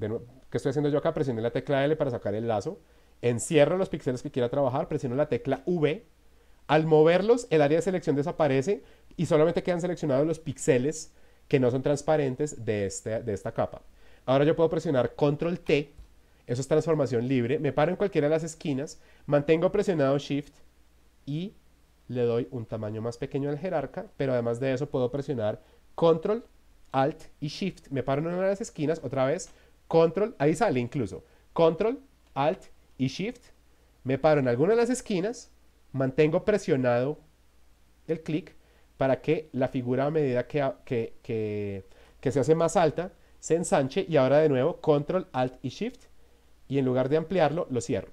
¿qué estoy haciendo yo acá? Presioné la tecla L para sacar el lazo. Encierro los píxeles que quiera trabajar, presiono la tecla V. Al moverlos, el área de selección desaparece y solamente quedan seleccionados los píxeles que no son transparentes de, este, de esta capa. Ahora yo puedo presionar Control T eso es transformación libre. Me paro en cualquiera de las esquinas, mantengo presionado Shift y le doy un tamaño más pequeño al jerarca, pero además de eso puedo presionar Control, Alt y Shift. Me paro en una de las esquinas, otra vez, Control, ahí sale incluso. Control, Alt y Shift. Me paro en alguna de las esquinas, mantengo presionado el clic para que la figura a medida que, que se hace más alta se ensanche y ahora de nuevo Control, Alt y Shift y en lugar de ampliarlo, lo cierro.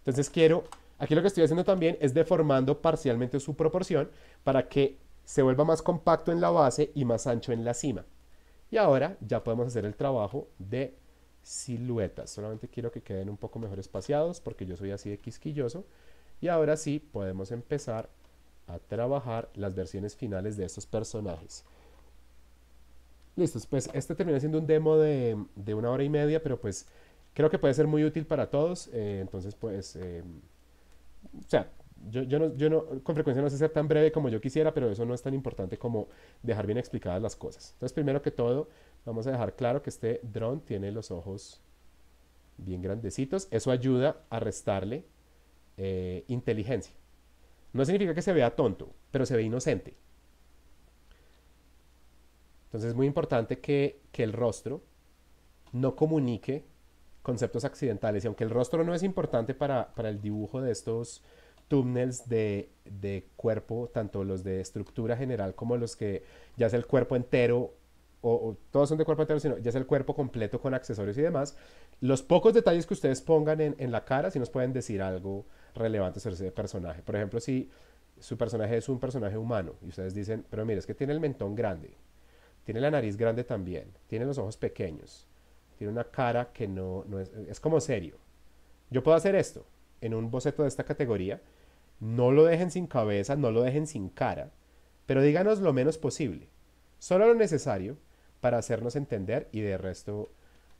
Entonces quiero, aquí lo que estoy haciendo también es deformando parcialmente su proporción para que se vuelva más compacto en la base y más ancho en la cima. Y ahora ya podemos hacer el trabajo de siluetas. Solamente quiero que queden un poco mejor espaciados porque yo soy así de quisquilloso. Y ahora sí podemos empezar a trabajar las versiones finales de estos personajes. Listo. pues este termina siendo un demo de, de una hora y media, pero pues creo que puede ser muy útil para todos. Eh, entonces, pues, eh, o sea, yo, yo, no, con frecuencia no sé ser tan breve como yo quisiera, pero eso no es tan importante como dejar bien explicadas las cosas. Entonces, primero que todo, vamos a dejar claro que este dron tiene los ojos bien grandecitos. Eso ayuda a restarle eh, inteligencia. No significa que se vea tonto, pero se ve inocente. Entonces es muy importante que, que el rostro no comunique conceptos accidentales. Y aunque el rostro no es importante para, el dibujo de estos túneles de, cuerpo, tanto los de estructura general como los que ya es el cuerpo entero, o, todos son de cuerpo entero, sino ya es el cuerpo completo con accesorios y demás, los pocos detalles que ustedes pongan en, en la cara si nos pueden decir algo relevante sobre ese personaje. Por ejemplo, si su personaje es un personaje humano y ustedes dicen, pero mire, es que tiene el mentón grande, tiene la nariz grande también, tiene los ojos pequeños, tiene una cara que no, es, es como serio. Yo puedo hacer esto en un boceto de esta categoría. No lo dejen sin cabeza, no lo dejen sin cara, pero díganos lo menos posible. Solo lo necesario para hacernos entender y de resto,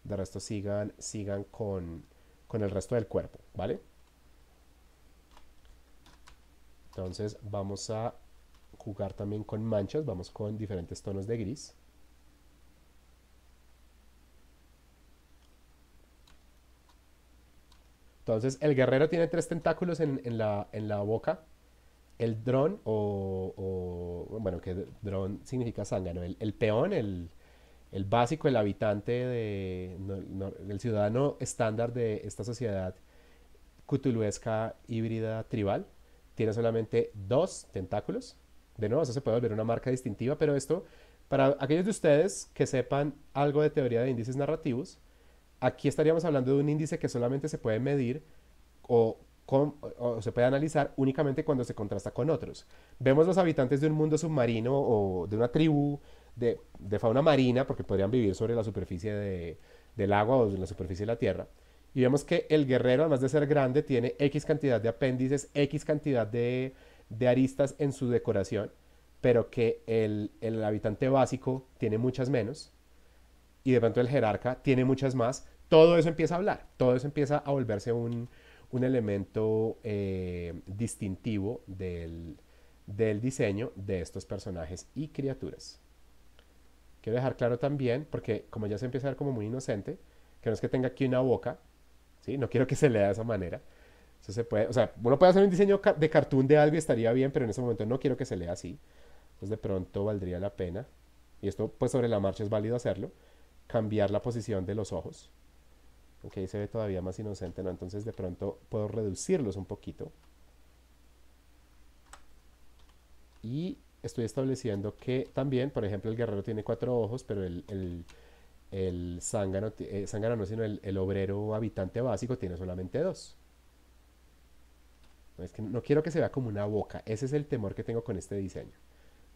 de resto sigan, sigan con, con el resto del cuerpo, ¿vale? Entonces vamos a jugar también con manchas, vamos con diferentes tonos de gris. Entonces, el guerrero tiene tres tentáculos en, la, boca. El dron, o, Bueno, que dron significa zángano. El, peón, el, básico, el habitante, de, el ciudadano estándar de esta sociedad cutuluesca, híbrida, tribal, tiene solamente dos tentáculos. De nuevo, eso se puede volver una marca distintiva, pero esto, para aquellos de ustedes que sepan algo de teoría de índices narrativos, Aquí estaríamos hablando de un índice que solamente se puede medir o, se puede analizar únicamente cuando se contrasta con otros. Vemos los habitantes de un mundo submarino o de una tribu de, fauna marina, porque podrían vivir sobre la superficie del agua o en la superficie de la tierra. Y vemos que el guerrero, además de ser grande, tiene X cantidad de apéndices, X cantidad de, aristas en su decoración, pero que el habitante básico tiene muchas menos y de pronto el jerarca tiene muchas más, todo eso empieza a hablar, todo eso empieza a volverse un, un elemento eh, distintivo del, del diseño de estos personajes y criaturas. Quiero dejar claro también, porque como ya se empieza a ver como muy inocente, que no es que tenga aquí una boca, ¿sí? no quiero que se lea de esa manera. se puede, o sea, uno puede hacer un diseño de cartoon de algo y estaría bien, pero en ese momento no quiero que se lea así. Entonces de pronto valdría la pena, y esto pues sobre la marcha es válido hacerlo, cambiar la posición de los ojos. Aunque ahí se ve todavía más inocente, ¿no? Entonces de pronto puedo reducirlos un poquito. Y estoy estableciendo que también, por ejemplo, el guerrero tiene cuatro ojos, pero el, el, eh, zángano, no, sino el, obrero habitante básico tiene solamente dos. no quiero que se vea como una boca. Ese es el temor que tengo con este diseño.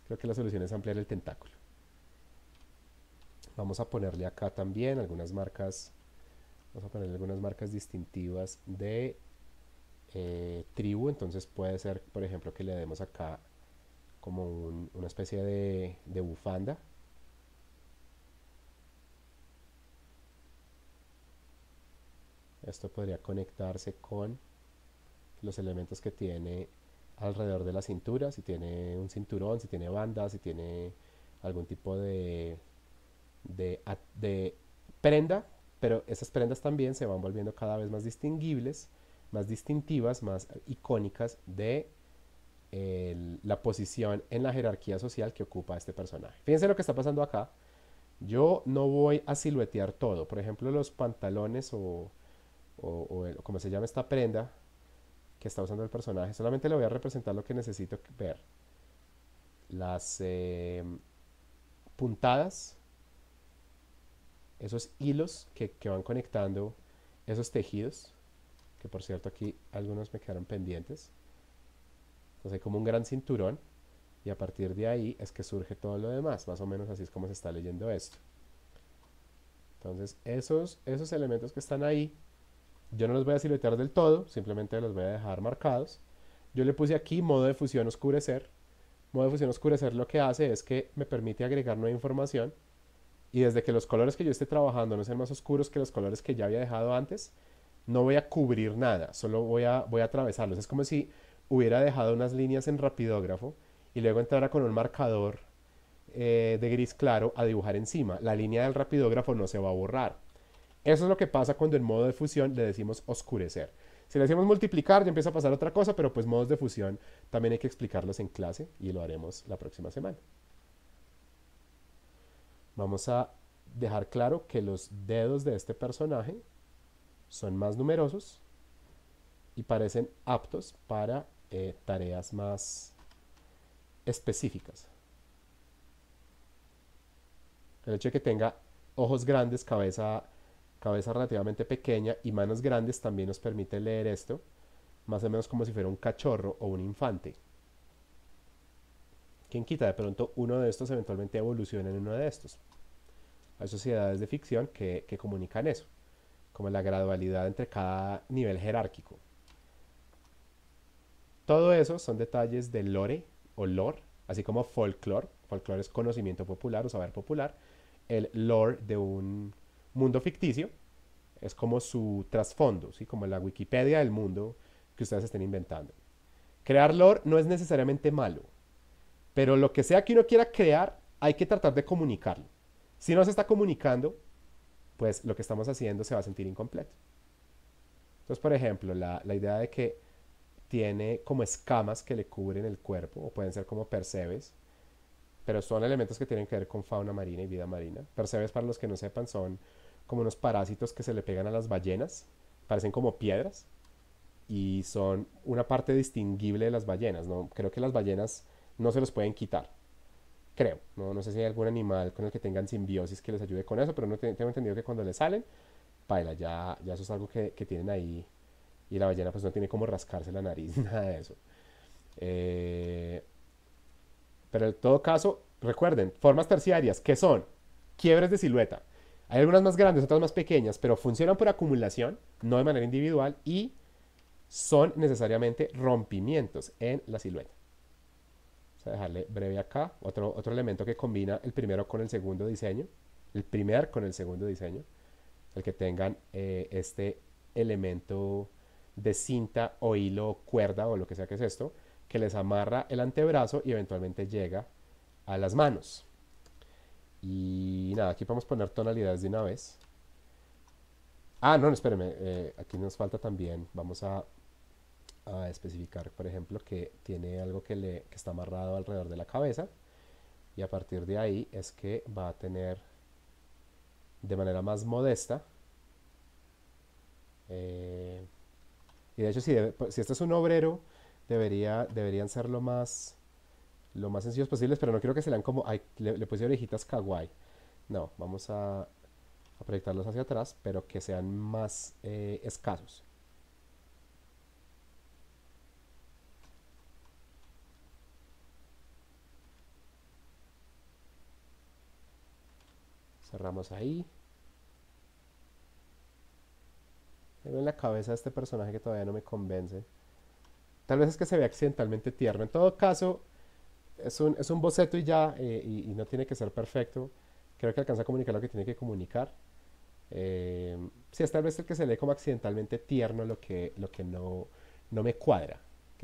Creo que la solución es ampliar el tentáculo. Vamos a ponerle acá también algunas marcas, vamos a ponerle algunas marcas distintivas de eh, tribu, entonces puede ser, por ejemplo, que le demos acá como una especie de bufanda, Esto podría conectarse con los elementos que tiene alrededor de la cintura, si tiene un cinturón, si tiene bandas, si tiene algún tipo de de, prenda, pero esas prendas también se van volviendo cada vez más distinguibles, más distintivas, más icónicas de la posición en la jerarquía social que ocupa este personaje. Fíjense lo que está pasando acá. Yo no voy a siluetear todo. Por ejemplo, los pantalones o, como se llama esta prenda que está usando el personaje. Solamente le voy a representar lo que necesito ver. Las eh, puntadas esos hilos que, van conectando esos tejidos, que por cierto aquí algunos me quedaron pendientes. Entonces hay como un gran cinturón y a partir de ahí es que surge todo lo demás, más o menos así es como se está leyendo esto. Entonces esos, esos elementos que están ahí, yo no los voy a siluetear del todo, simplemente los voy a dejar marcados. Yo le puse aquí modo de fusión oscurecer. Modo de fusión oscurecer lo que hace es que me permite agregar nueva información y desde que los colores que yo esté trabajando no sean más oscuros que los colores que ya había dejado antes, no voy a cubrir nada, solo voy a, voy a atravesarlos. Es como si hubiera dejado unas líneas en rapidógrafo y luego entrara con un marcador eh, de gris claro a dibujar encima. La línea del rapidógrafo no se va a borrar. Eso es lo que pasa cuando en modo de fusión le decimos oscurecer. Si le decimos multiplicar, ya empieza a pasar otra cosa, pero pues modos de fusión también hay que explicarlos en clase y lo haremos la próxima semana. Vamos a dejar claro que los dedos de este personaje son más numerosos y parecen aptos para eh, tareas más específicas. El hecho de que tenga ojos grandes, cabeza, cabeza relativamente pequeña y manos grandes también nos permite leer esto, más o menos como si fuera un cachorro o un infante. ¿Quién quita? De pronto uno de estos eventualmente evoluciona en uno de estos. Hay sociedades de ficción que, comunican eso, como la gradualidad entre cada nivel jerárquico. Todo eso son detalles de lore o lore, así como folklore. Folklore es conocimiento popular o saber popular. El lore de un mundo ficticio es como su trasfondo, como la Wikipedia del mundo que ustedes estén inventando. Crear lore no es necesariamente malo. Pero lo que sea que uno quiera crear, hay que tratar de comunicarlo. Si no se está comunicando, pues lo que estamos haciendo se va a sentir incompleto. Entonces, por ejemplo, la, la idea de que tiene como escamas que le cubren el cuerpo, o pueden ser como percebes, pero son elementos que tienen que ver con fauna marina y vida marina. Percebes, para los que no sepan, son como unos parásitos que se le pegan a las ballenas, parecen como piedras, y son una parte distinguible de las ballenas. ¿no? Creo que las ballenas no se los pueden quitar. Creo, no, sé si hay algún animal con el que tengan simbiosis que les ayude con eso, pero no tengo entendido que cuando le salen, baila, ya, ya eso es algo que, tienen ahí. Y la ballena pues no tiene como rascarse la nariz, [LAUGHS] nada de eso. Eh, pero en todo caso, recuerden, formas terciarias, que son? Quiebres de silueta. Hay algunas más grandes, otras más pequeñas, pero funcionan por acumulación, no de manera individual, y son necesariamente rompimientos en la silueta. Vamos a dejarle breve acá. Otro, otro elemento que combina el primero con el segundo diseño. El primer con el segundo diseño. El que tengan eh, este elemento de cinta o hilo cuerda o lo que sea que es esto. Que les amarra el antebrazo y eventualmente llega a las manos. Y nada, aquí podemos poner tonalidades de una vez. Ah, no, no espérenme. Eh, aquí nos falta también. Vamos a a especificar, por ejemplo, que tiene algo que, le, que está amarrado alrededor de la cabeza y a partir de ahí es que va a tener de manera más modesta. Eh, y de hecho, si, pues, si este es un obrero, debería, deberían ser lo más, lo más sencillos posibles, pero no quiero que se sean como, le, puse orejitas kawaii. No, vamos a, proyectarlos hacia atrás, pero que sean más eh, escasos. cerramos ahí tengo en la cabeza de este personaje que todavía no me convence tal vez es que se ve accidentalmente tierno en todo caso es un, boceto y ya eh, y, no tiene que ser perfecto creo que alcanza a comunicar lo que tiene que comunicar si eh, sí, es tal vez el que se lee como accidentalmente tierno lo que, lo que no, no me cuadra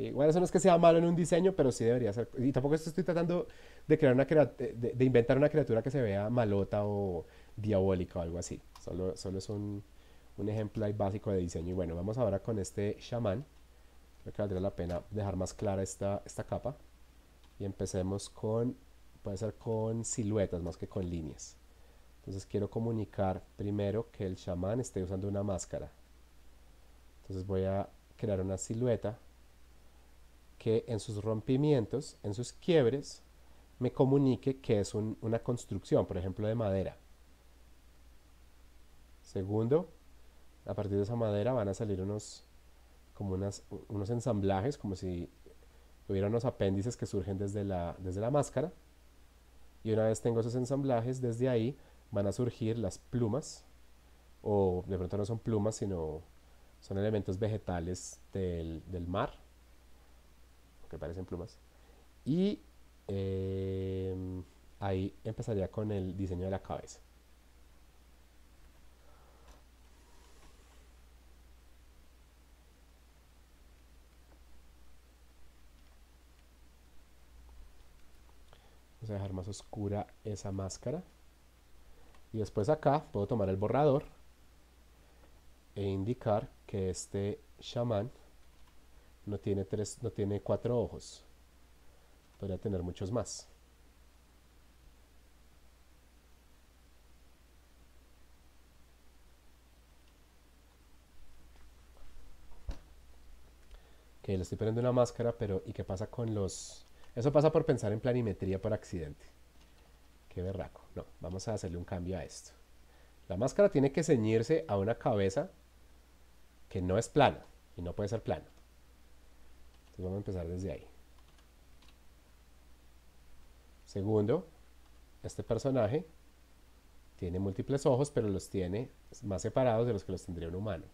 igual bueno, eso no es que sea malo en un diseño, pero sí debería ser. Y tampoco estoy tratando de, crear una de, inventar una criatura que se vea malota o diabólica o algo así. Solo, solo es un, ejemplo básico de diseño. Y bueno, vamos ahora con este chamán. Creo que valdría la pena dejar más clara esta, esta capa. Y empecemos con, puede ser con siluetas más que con líneas. Entonces quiero comunicar primero que el chamán esté usando una máscara. Entonces voy a crear una silueta que en sus rompimientos, en sus quiebres, me comunique que es una construcción, por ejemplo, de madera. Segundo, a partir de esa madera van a salir unos, como unos ensamblajes, como si hubiera unos apéndices que surgen desde la, desde la máscara. Y una vez tengo esos ensamblajes, desde ahí van a surgir las plumas, o de pronto no son plumas, sino son elementos vegetales del mar que parecen plumas. Y em, ahí empezaría con el diseño de la cabeza. Vamos a dejar más oscura esa máscara. Y después acá puedo tomar el borrador e indicar que este chamán no tiene tres, no tiene cuatro ojos. Podría tener muchos más. Ok, le estoy poniendo una máscara, pero ¿y qué pasa con los...? Eso pasa por pensar en planimetría por accidente. Qué berraco. No, vamos a hacerle un cambio a esto. La máscara tiene que ceñirse a una cabeza que no es plana y no puede ser plana. Entonces pues vamos a empezar desde ahí. Segundo, este personaje tiene múltiples ojos, pero los tiene más separados de los que los tendría un humano.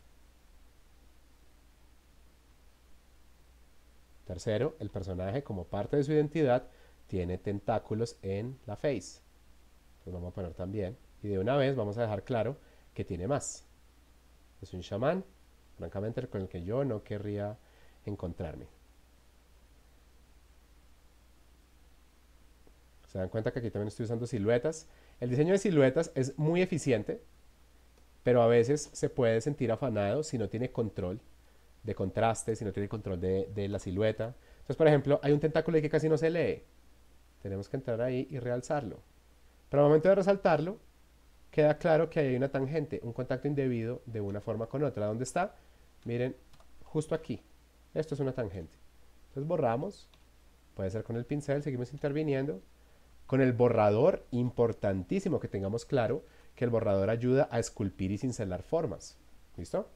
Tercero, el personaje como parte de su identidad tiene tentáculos en la face. Los vamos a poner también. Y de una vez vamos a dejar claro que tiene más. Es un chamán, francamente, con el que yo no querría encontrarme. Se dan cuenta que aquí también estoy usando siluetas. El diseño de siluetas es muy eficiente, pero a veces se puede sentir afanado si no tiene control de contraste, si no tiene control de, la silueta. Entonces, por ejemplo, hay un tentáculo ahí que casi no se lee. Tenemos que entrar ahí y realzarlo. Pero al momento de resaltarlo, queda claro que hay una tangente, un contacto indebido de una forma con otra. ¿Dónde está? Miren, justo aquí. Esto es una tangente. Entonces borramos. Puede ser con el pincel, seguimos interviniendo. Con el borrador, importantísimo que tengamos claro que el borrador ayuda a esculpir y cincelar formas. ¿Listo?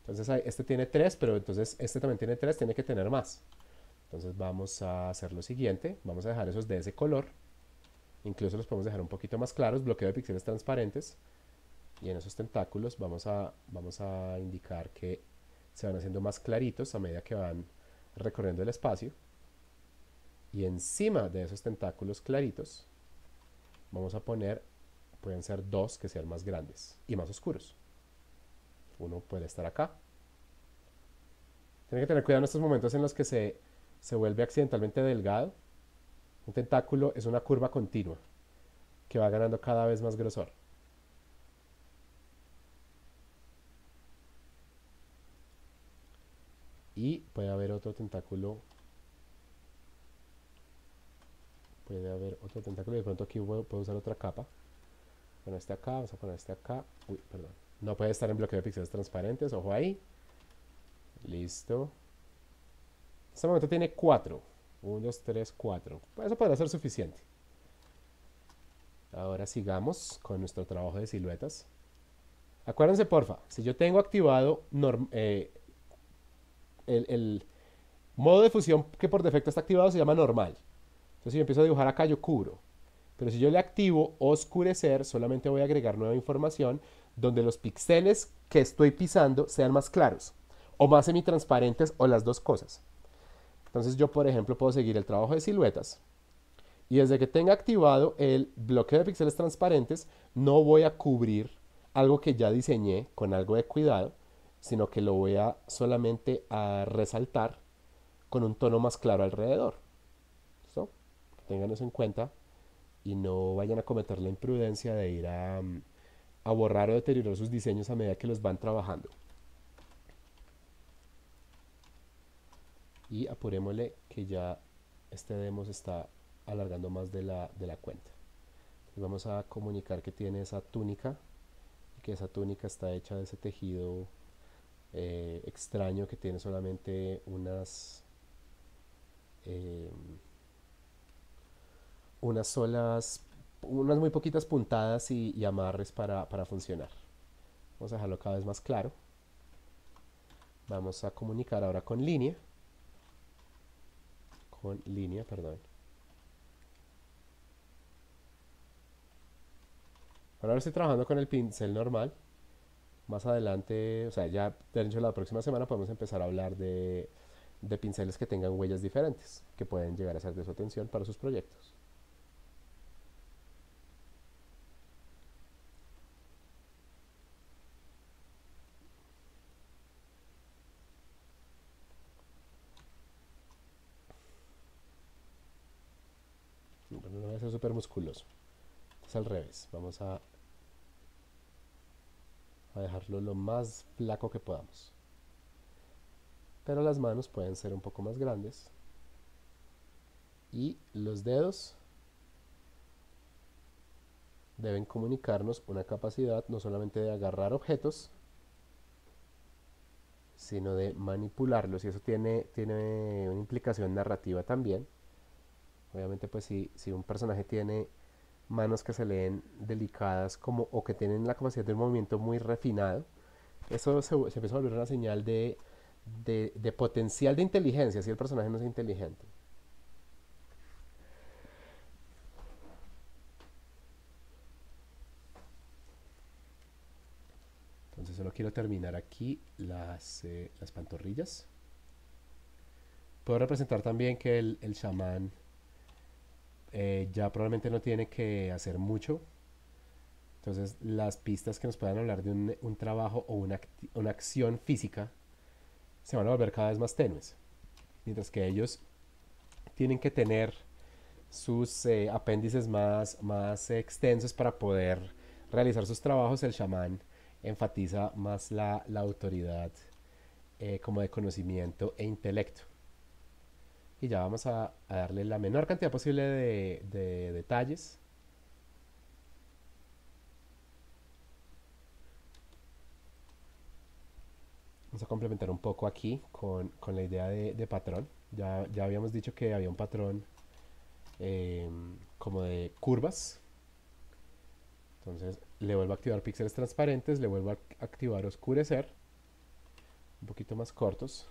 Entonces este tiene tres, pero entonces este también tiene tres, tiene que tener más. Entonces vamos a hacer lo siguiente, vamos a dejar esos de ese color. Incluso los podemos dejar un poquito más claros, bloqueo de píxeles transparentes. Y en esos tentáculos vamos a, vamos a indicar que se van haciendo más claritos a medida que van recorriendo el espacio. Y encima de esos tentáculos claritos vamos a poner, pueden ser dos que sean más grandes y más oscuros. Uno puede estar acá. Tienen que tener cuidado en estos momentos en los que se, se vuelve accidentalmente delgado. Un tentáculo es una curva continua que va ganando cada vez más grosor. Y puede haber otro tentáculo puede haber otro tentáculo y de pronto aquí puedo, usar otra capa bueno este acá vamos a poner este acá uy perdón no puede estar en bloqueo de píxeles transparentes ojo ahí listo en este momento tiene 4 1, 2, 3, 4 eso podrá ser suficiente ahora sigamos con nuestro trabajo de siluetas acuérdense porfa si yo tengo activado eh, el modo de fusión que por defecto está activado se llama normal entonces si yo empiezo a dibujar acá, yo cubro. Pero si yo le activo oscurecer, solamente voy a agregar nueva información donde los píxeles que estoy pisando sean más claros o más semitransparentes o las dos cosas. Entonces yo, por ejemplo, puedo seguir el trabajo de siluetas. Y desde que tenga activado el bloqueo de píxeles transparentes, no voy a cubrir algo que ya diseñé con algo de cuidado, sino que lo voy a solamente a resaltar con un tono más claro alrededor tengan en cuenta y no vayan a cometer la imprudencia de ir mm, a, borrar o deteriorar sus diseños a medida que los van trabajando. Y apurémosle que ya este demo se está alargando más de la, cuenta. vamos a comunicar que tiene esa túnica y que esa túnica está hecha de ese tejido eh, extraño que tiene solamente unas... Em, unas solas, unas muy poquitas puntadas y, amarres para, funcionar. Vamos a dejarlo cada vez más claro. Vamos a comunicar ahora con línea. Con línea, perdón. Ahora estoy trabajando con el pincel normal. Más adelante, o sea, ya dentro de la próxima semana podemos empezar a hablar de pinceles que tengan huellas diferentes, que pueden llegar a ser de su atención para sus proyectos. al revés. Vamos a, a dejarlo lo más flaco que podamos. Pero las manos pueden ser un poco más grandes. Y los dedos deben comunicarnos una capacidad no solamente de agarrar objetos, sino de manipularlos. Y eso tiene, tiene una implicación narrativa también. Obviamente, pues si, si un personaje tiene manos que se leen delicadas como o que tienen la capacidad de un movimiento muy refinado. Eso se, empieza a volver una señal de, potencial de inteligencia si el personaje no es inteligente. Entonces solo quiero terminar aquí las, eh, las pantorrillas. Puedo representar también que el, el chamán eh, ya probablemente no tiene que hacer mucho. Entonces, las pistas que nos puedan hablar de un, trabajo o una, acción física se van a volver cada vez más tenues. Mientras que ellos tienen que tener sus eh, apéndices más, más extensos para poder realizar sus trabajos. El chamán enfatiza más la, la autoridad eh, como de conocimiento e intelecto y ya vamos a, darle la menor cantidad posible de, detalles. Vamos a complementar un poco aquí con, la idea de, patrón. Ya, ya, habíamos dicho que había un patrón em, como de curvas. Entonces le vuelvo a activar píxeles transparentes, le vuelvo a activar oscurecer. Un poquito más cortos.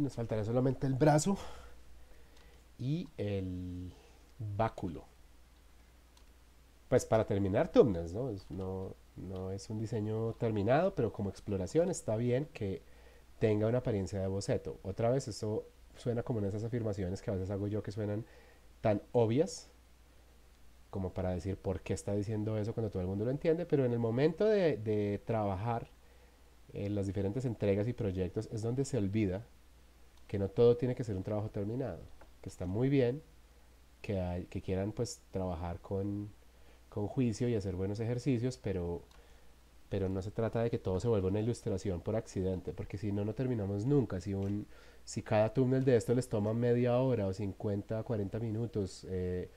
nos faltaría solamente el brazo y el báculo. Pues para terminar turnas, ¿no? es un diseño terminado, pero como exploración está bien que tenga una apariencia de boceto. Otra vez, eso suena como en esas afirmaciones que a veces hago yo que suenan tan obvias como para decir por qué está diciendo eso cuando todo el mundo lo entiende, pero en el momento de, de trabajar en eh, las diferentes entregas y proyectos es donde se olvida que no todo tiene que ser un trabajo terminado, que está muy bien, que, quieran pues trabajar con, juicio y hacer buenos ejercicios, pero, pero no se trata de que todo se vuelva una ilustración por accidente, porque si no, no terminamos nunca. Si, si cada túnel de esto les toma media hora o 50, 40 minutos, eh,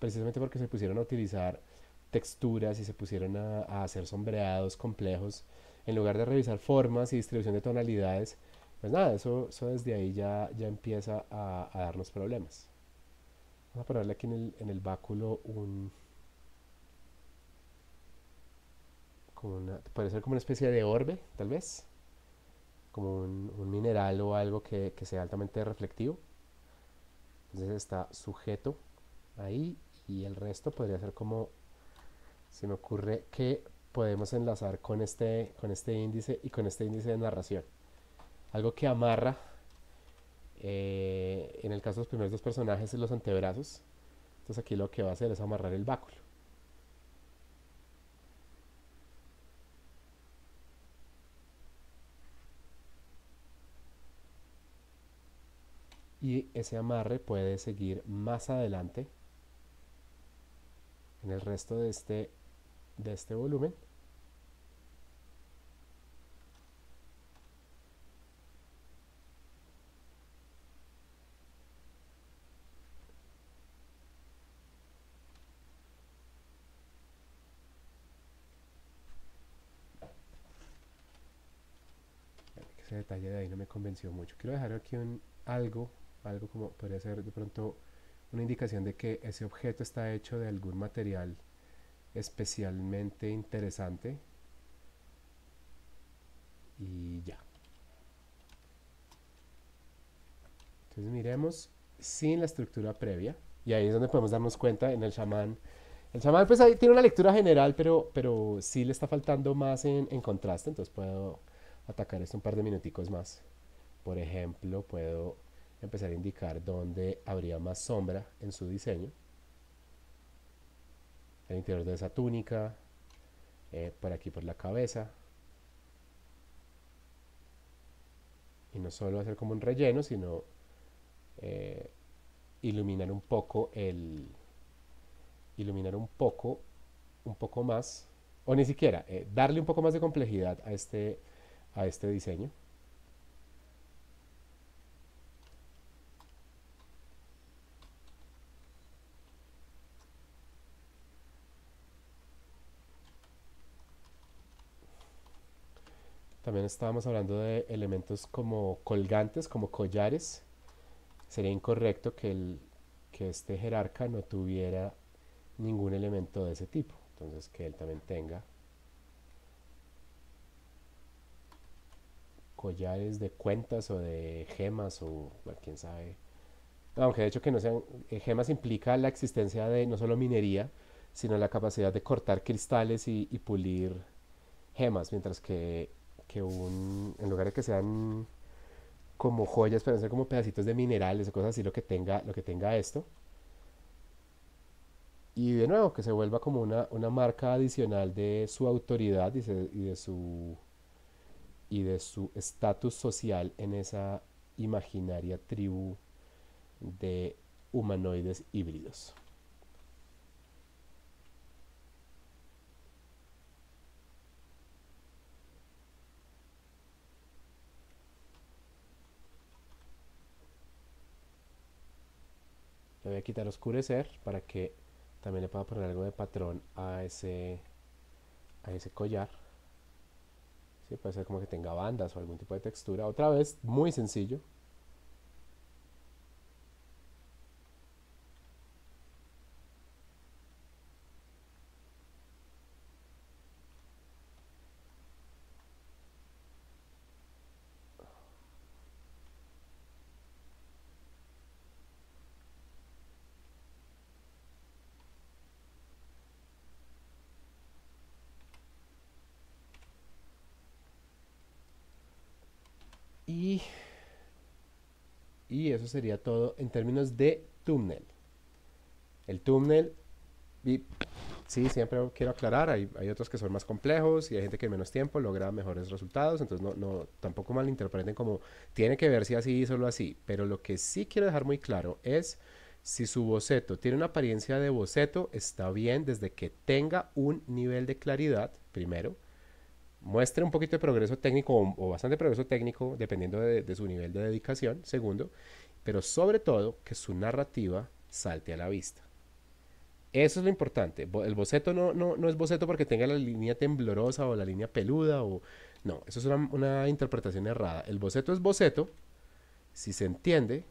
precisamente porque se pusieron a utilizar texturas y se pusieron a hacer sombreados complejos, en lugar de revisar formas y distribución de tonalidades, pues nada, eso, desde ahí ya, ya empieza a, darnos problemas. Vamos a ponerle aquí en el, báculo un... Como puede ser como una especie de orbe, tal vez. Como un, mineral o algo que, que sea altamente reflectivo. Entonces está sujeto ahí y el resto podría ser como se me ocurre que podemos enlazar con este, con este índice y con este índice de narración. Algo que amarra, eh, en el caso de los primeros dos personajes, los antebrazos. Entonces aquí lo que va a hacer es amarrar el báculo. Y ese amarre puede seguir más adelante en el resto de este de este volumen ese detalle de ahí no me convenció mucho quiero dejar aquí un algo algo como podría ser de pronto una indicación de que ese objeto está hecho de algún material especialmente interesante y ya entonces miremos sin la estructura previa y ahí es donde podemos darnos cuenta en el chamán el chamán pues ahí tiene una lectura general pero, pero sí le está faltando más en, en contraste entonces puedo atacar esto un par de minuticos más por ejemplo puedo empezar a indicar dónde habría más sombra en su diseño el interior de esa túnica, eh, por aquí por la cabeza. Y no solo hacer como un relleno, sino eh, iluminar un poco el. Iluminar un poco, un poco más, o ni siquiera, eh, darle un poco más de complejidad a este, a este diseño. También estábamos hablando de elementos como colgantes, como collares. Sería incorrecto que, el, que este jerarca no tuviera ningún elemento de ese tipo. Entonces que él también tenga collares de cuentas o de gemas o quien quién sabe. Aunque de hecho que no sean eh, gemas implica la existencia de no solo minería, sino la capacidad de cortar cristales y, y pulir gemas, mientras que que un, en de que sean como joyas, pueden ser como pedacitos de minerales o cosas así, lo que tenga, lo que tenga esto. Y de nuevo, que se vuelva como una, una marca adicional de su autoridad y de su y de su estatus social en esa imaginaria tribu de humanoides híbridos. voy a quitar oscurecer para que también le pueda poner algo de patrón a ese, a ese collar. puede ser como que tenga bandas o algún tipo de textura. Otra vez, muy sencillo, eso sería todo en términos de túnel. El túnel, sí, siempre quiero aclarar, hay, hay, otros que son más complejos y hay gente que en menos tiempo logra mejores resultados, entonces no, no, tampoco malinterpreten como tiene que verse así y solo así, pero lo que sí quiero dejar muy claro es si su boceto tiene una apariencia de boceto, está bien desde que tenga un nivel de claridad, primero, muestre un poquito de progreso técnico o, bastante progreso técnico, dependiendo de, su nivel de dedicación, segundo, pero sobre todo que su narrativa salte a la vista. Eso es lo importante. El boceto no, no, no es boceto porque tenga la línea temblorosa o la línea peluda o... No, eso es una interpretación errada. El boceto es boceto si se entiende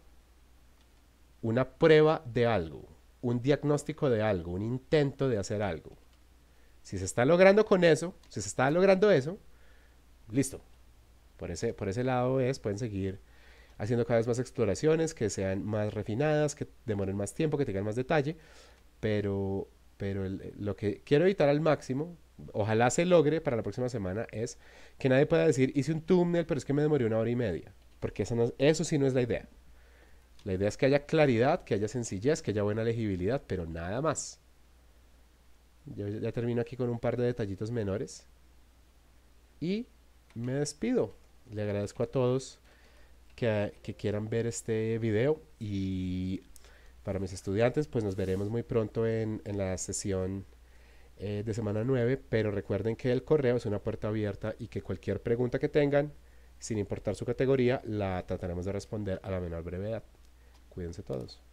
una prueba de algo, un diagnóstico de algo, un intento de hacer algo. Si se está logrando con eso, si se está logrando eso, listo. Por ese, por ese lado es, pueden seguir haciendo cada vez más exploraciones, que sean más refinadas, que demoren más tiempo, que tengan más detalle, pero, pero lo que quiero evitar al máximo, ojalá se logre para la próxima semana, es que nadie pueda decir, hice un túnel, pero es que me demoré una hora y media, porque eso, no, eso sí no es la idea. La idea es que haya claridad, que haya sencillez, que haya buena legibilidad, pero nada más. Yo ya termino aquí con un par de detallitos menores. Y me despido. Le agradezco a todos que, quieran ver este video y para mis estudiantes, pues nos veremos muy pronto en, la sesión eh, de semana 9, pero recuerden que el correo es una puerta abierta y que cualquier pregunta que tengan, sin importar su categoría, la trataremos de responder a la menor brevedad. Cuídense todos.